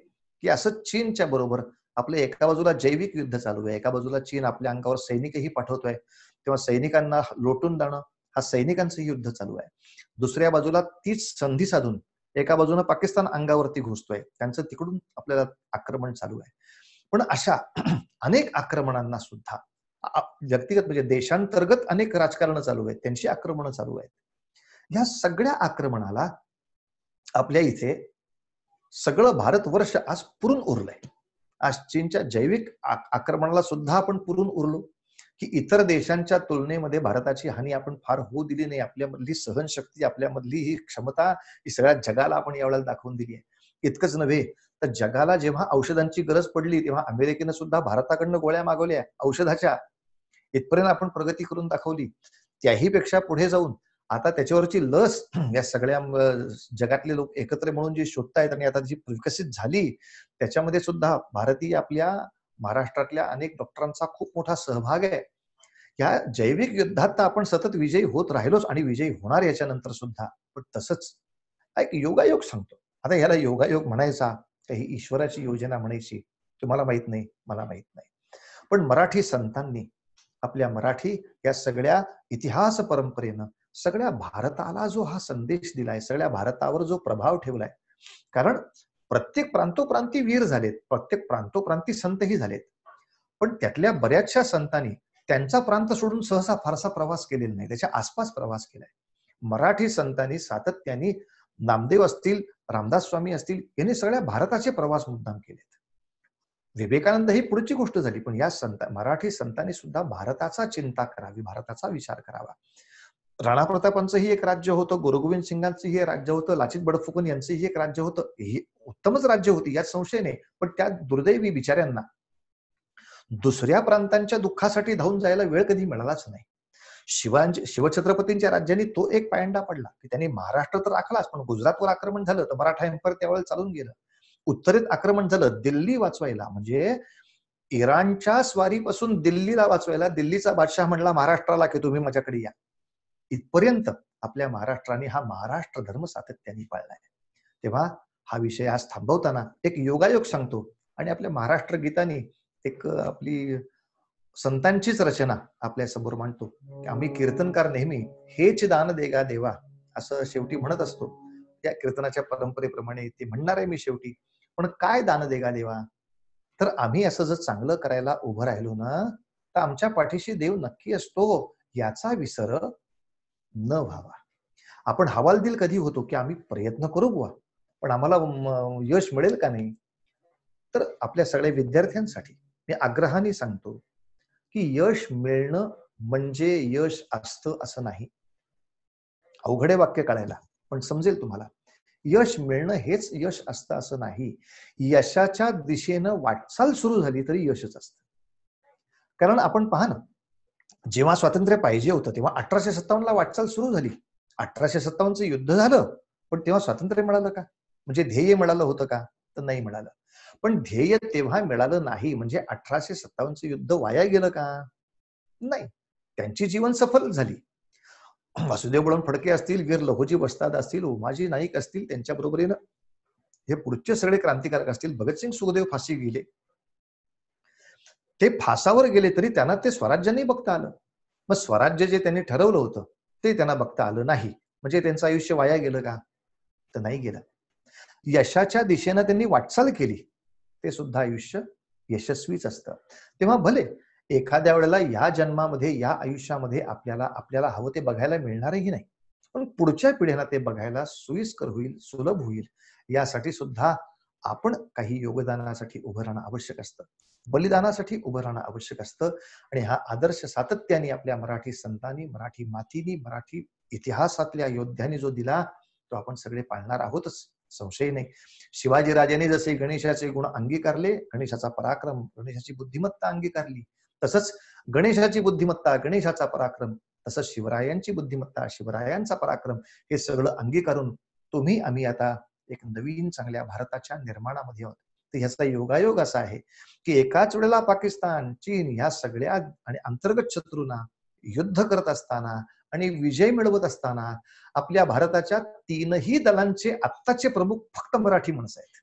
की असं चीनच्या बरोबर आपलं एका बाजूला जैविक युद्ध चालू आहे एका बाजूला चीन आपल्या अंगावर सैनिकही पाठवतोय तेव्हा सैनिकांना लोटून जाणं हा सैनिकांचं युद्ध चालू आहे दुसऱ्या बाजूला तीच संधी साधून एका बाजूनं पाकिस्तान अंगावरती घुसतोय त्यांचं तिकडून आपल्याला आक्रमण चालू आहे पण अशा अनेक आक्रमणांना सुद्धा व्यक्तिगत म्हणजे देशांतर्गत अनेक राजकारण चालू आहेत त्यांची आक्रमण चालू आहेत या सगळ्या आक्रमणाला आपल्या इथे सगळं भारतवर्ष आज पुरून उरलंय आज चीनच्या जैविक आक्रमणाला सुद्धा आपण पुरून उरलो की इतर देशांच्या तुलनेमध्ये भारताची हानी आपण फार होऊ दिली नाही आपल्यामधली सहनशक्ती आपल्यामधली ही क्षमता ही सगळ्या जगाला आपण यावेळेला दाखवून दिली आहे इतकंच नव्हे तर जगाला जेव्हा औषधांची गरज पडली तेव्हा अमेरिकेनं सुद्धा भारताकडनं गोळ्या मागवल्या औषधाच्या इथपर्यंत आपण प्रगती करून दाखवली त्याही पेक्षा पुढे जाऊन आता त्याच्यावरची लस या सगळ्या जगातले लोक एकत्र म्हणून जी शोधतायत आणि आता जी विकसित झाली त्याच्यामध्ये सुद्धा भारतीय आपल्या महाराष्ट्रातल्या अनेक डॉक्टरांचा खूप मोठा सहभाग आहे या जैविक युद्धात तर आपण सतत विजयी होत राहिलोच आणि विजयी होणार याच्यानंतर सुद्धा पण तसंच एक योगायोग सांगतो आता याला योगायोग म्हणायचा काही ईश्वराची योजना म्हणायची तुम्हाला माहित नाही मला माहित नाही पण मराठी संतांनी आपल्या मराठी या सगळ्या इतिहास परंपरेनं सगळ्या भारताला जो हा संदेश दिलाय सगळ्या भारतावर जो प्रभाव ठेवलाय कारण प्रत्येक प्रांतोप्रांती वीर झालेत प्रत्येक प्रांतोप्रांती संतही झालेत पण त्यातल्या बऱ्याचशा संतांनी त्यांचा प्रांत सोडून सहसा फारसा प्रवास केलेला नाही त्याच्या आसपास प्रवास केलाय मराठी संतांनी सातत्याने नामदेव असतील रामदास स्वामी असतील यांनी सगळ्या भारताचे प्रवास मुद्दाम केलेत विवेकानंद ही पुढची गोष्ट झाली पण या संत मराठी संतांनी सुद्धा भारताचा चिंता करावी भारताचा विचार करावा राणा प्रतापांचं ही एक राज्य होतं गुरुगोविंद सिंगांचं हे राज्य होतं लाचित बडफुकन यांचंही एक राज्य होतं ही उत्तमच राज्य होती या संशय नाही पण त्या दुर्दैवी बिचाऱ्यांना दुसऱ्या प्रांतांच्या दुःखासाठी धावून जायला वेळ कधी मिळालाच नाही शिवांच्या शिवछत्रपतींच्या राज्यांनी तो एक पायंडा पडला की त्यांनी महाराष्ट्र तर राखलाच पण गुजरातवर आक्रमण झालं तर मराठा एम्पायर त्यावेळेला चालून गेलं उत्तरेत आक्रमण झालं दिल्ली वाचवायला म्हणजे इराणच्या स्वारीपासून दिल्लीला वाचवायला दिल्लीचा बादशाह म्हणला महाराष्ट्राला की तुम्ही माझ्याकडे या इथपर्यंत आपल्या महाराष्ट्राने हा महाराष्ट्र धर्म सातत्याने पाळलाय तेव्हा हा विषय आज थांबवताना एक योगायोग सांगतो आणि आपल्या महाराष्ट्र गीतानी एक आपली संतांचीच रचना आपल्या समोर मांडतो आम्ही हो. कीर्तनकार नेहमी हेच दान देगा देवा असं शेवटी म्हणत असतो त्या कीर्तनाच्या परंपरेप्रमाणे ते म्हणणार आहे मी शेवटी पण काय दान देगा देवा तर आम्ही असं जर चांगलं करायला उभं राहिलो ना तर आमच्या पाठीशी देव नक्की असतो हो, याचा विसर न व्हावा आपण हवालदिल कधी होतो की आम्ही प्रयत्न करू बुवा पण आम्हाला यश मिळेल का नाही तर आपल्या सगळ्या विद्यार्थ्यांसाठी मी आग्रहाने सांगतो की यश मिळणं म्हणजे यश असतं असं नाही अवघडे वाक्य काढायला पण समजेल तुम्हाला यश मिळणं हेच यश असतं असं नाही यशाच्या दिशेनं वाटचाल सुरू झाली तरी यशच असत कारण आपण पहा ना जेव्हा स्वातंत्र्य पाहिजे होतं तेव्हा अठराशे सत्तावन्नला वाटचाल सुरू झाली अठराशे सत्तावन्नचं युद्ध झालं पण तेव्हा स्वातंत्र्य मिळालं का म्हणजे ध्येय मिळालं होतं का तर नाही मिळालं पण ध्येय तेव्हा मिळालं नाही म्हणजे अठराशे सत्तावन्नचं युद्ध वाया गेलं का नाही त्यांची जीवन सफल झाली वासुदेव बळून फडके असतील वीर लहोजी वस्ताद असतील उमाजी नाईक असतील त्यांच्या बरोबरीनं हे पुढचे सगळे क्रांतिकारक असतील भगतसिंग सुखदेव फाशी गेले ते फासावर गेले तरी त्यांना ते नाही बघता आलं मग स्वराज्य जे त्यांनी ठरवलं होतं ते त्यांना बघता आलं नाही म्हणजे त्यांचं आयुष्य वाया गेलं का तर नाही गेलं यशाच्या दिशेनं त्यांनी वाटचाल केली ते सुद्धा आयुष्य यशस्वीच असतं तेव्हा भले एखाद्या वेळेला या जन्मामध्ये या आयुष्यामध्ये आपल्याला आपल्याला हवं ते बघायला मिळणारही नाही पण पुढच्या पिढ्यांना ते बघायला सोयीस्कर होईल सुलभ होईल यासाठी सुद्धा आपण काही योगदानासाठी उभं राहणं आवश्यक असतं बलिदानासाठी उभं राहणं आवश्यक असतं आणि हा आदर्श सातत्याने आपल्या मराठी संतांनी मराठी मातीनी मराठी इतिहासातल्या योद्ध्यांनी जो दिला तो आपण सगळे पाळणार आहोतच संशय नाही शिवाजीराजांनी जसे गणेशाचे गुण अंगीकारले गणेशाचा पराक्रम गणेशाची बुद्धिमत्ता अंगीकारली तसंच गणेशाची बुद्धिमत्ता गणेशाचा पराक्रम तसंच शिवरायांची बुद्धिमत्ता शिवरायांचा पराक्रम हे सगळं अंगीकारून तुम्ही आम्ही आता एक नवीन चांगल्या भारताच्या निर्माणामध्ये आहोत तर ह्याचा योगायोग असा आहे की एकाच वेळेला पाकिस्तान चीन ह्या सगळ्या आणि अंतर्गत शत्रूंना युद्ध करत असताना आणि विजय मिळवत असताना आपल्या भारताच्या तीनही दलांचे आत्ताचे प्रमुख फक्त मराठी माणसं आहेत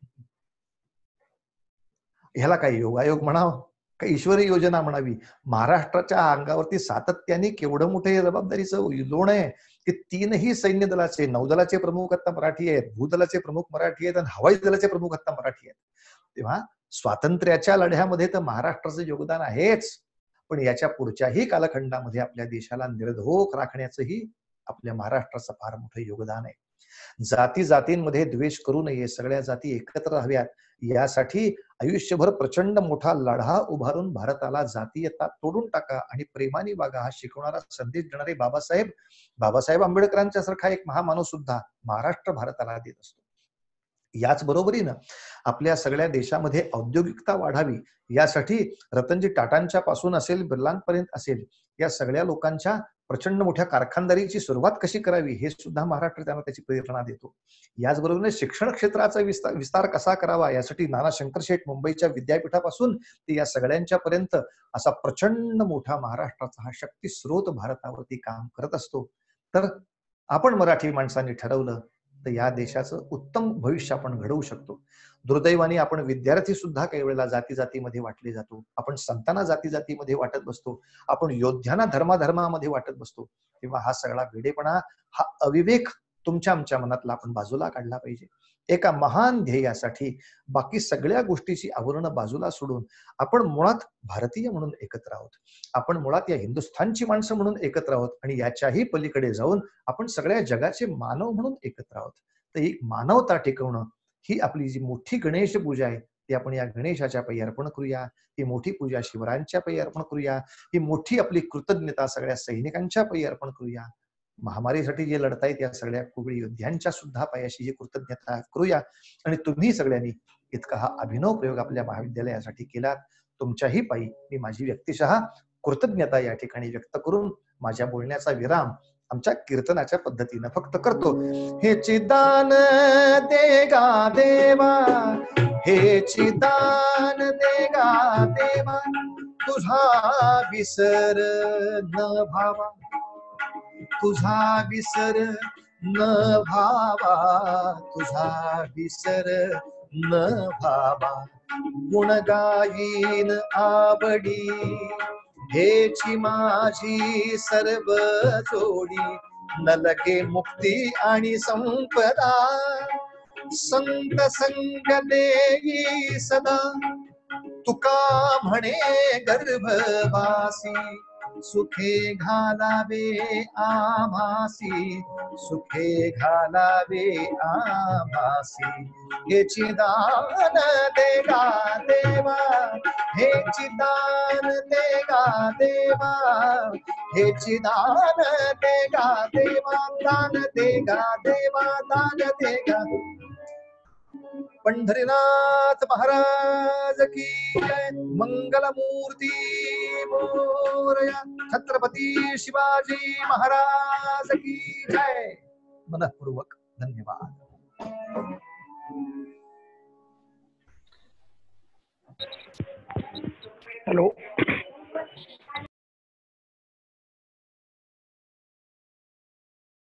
ह्याला काही योगायोग म्हणावं काही ईश्वरी योजना म्हणावी महाराष्ट्राच्या अंगावरती सातत्याने केवढं मोठे जबाबदारीचं लोण आहे की तीनही सैन्य दलाचे नौदलाचे प्रमुख आता मराठी आहेत भूदलाचे प्रमुख मराठी आहेत आणि हवाई दलाचे प्रमुख आता मराठी आहेत तेव्हा स्वातंत्र्याच्या लढ्यामध्ये तर महाराष्ट्राचं योगदान आहेच पण याच्या पुढच्याही कालखंडामध्ये आपल्या देशाला निर्धोक राखण्याचंही आपल्या महाराष्ट्राचं फार मोठं योगदान आहे जाती जातींमध्ये द्वेष करू नये सगळ्या जाती एकत्र राहाव्यात यासाठी आयुष्यभर प्रचंड मोठा लढा उभारून भारताला जातीयता तोडून टाका आणि प्रेमाने वागा हा शिकवणारा संदेश देणारे बाबासाहेब बाबासाहेब आंबेडकरांच्या सारखा एक महामानव सुद्धा महाराष्ट्र भारताला देत असतो याच बरोबरीनं आपल्या सगळ्या देशामध्ये औद्योगिकता वाढावी यासाठी रतनजी टाटांच्या पासून असेल बिर्लांपर्यंत असेल या सगळ्या लोकांच्या प्रचंड मोठ्या कारखानदारीची सुरुवात कशी करावी हे सुद्धा महाराष्ट्र त्यांना त्याची प्रेरणा देतो याचबरोबर शिक्षण क्षेत्राचा विस्तार विस्तार कसा करावा यासाठी नाना शंकर शेठ मुंबईच्या विद्यापीठापासून ते या सगळ्यांच्या पर्यंत असा प्रचंड मोठा महाराष्ट्राचा हा शक्ती स्रोत भारतावरती काम करत असतो तर आपण मराठी माणसांनी ठरवलं तर या देशाचं उत्तम भविष्य आपण घडवू शकतो दुर्दैवाने आपण विद्यार्थी सुद्धा काही वेळेला जाती जातीमध्ये वाटले जातो आपण संतांना जाती जातीमध्ये वाटत बसतो आपण योद्ध्यांना धर्माधर्मामध्ये वाटत बसतो तेव्हा हा सगळा वेडेपणा हा अविवेक तुमच्या आमच्या मनातला आपण बाजूला काढला पाहिजे एका महान ध्येयासाठी बाकी सगळ्या गोष्टीची आवरणं बाजूला सोडून आपण मुळात भारतीय म्हणून एकत्र आहोत आपण मुळात या हिंदुस्थानची माणसं म्हणून एकत्र आहोत आणि याच्याही पलीकडे जाऊन आपण सगळ्या जगाचे मानव म्हणून एकत्र आहोत तर ही मानवता टिकवणं ही आपली जी मोठी गणेश पूजा आहे ती आपण या गणेशाच्या पायी अर्पण करूया ही मोठी पूजा शिवरायांच्या पायी अर्पण करूया ही मोठी आपली कृतज्ञता सगळ्या सैनिकांच्या पायी अर्पण करूया महामारीसाठी जे लढतायत या सगळ्या कोविड योद्ध्यांच्या सुद्धा पायाशी जे कृतज्ञता करूया आणि तुम्ही सगळ्यांनी इतका हा अभिनव प्रयोग आपल्या महाविद्यालयासाठी केला तुमच्याही पायी मी माझी व्यक्तिशः कृतज्ञता या ठिकाणी व्यक्त करून माझ्या बोलण्याचा विराम आमच्या कीर्तनाच्या पद्धतीनं फक्त करतो हे चिदान
देगा देवा हे चिदान देगा देवा तुझा विसर न भावा तुझा विसर न भावा तुझा विसर न भावा गुण गायीन आवडी हेची माझी सर्व जोडी नलके मुक्ती आणि संपदा संत संग देई सदा तुका म्हणे गर्भवासी सुखे घालावे आभासी सुखे घालावे आभासी हे चिदान देगा देवा हे चिदान देगा देवा हे चिदान देगा देवा दान देगा देवा दान देगा पंढरीनाथ महाराज की मंगलमूर्ती मोरया छत्रपती शिवाजी महाराज की जय मनपूर्वक धन्यवाद हॅलो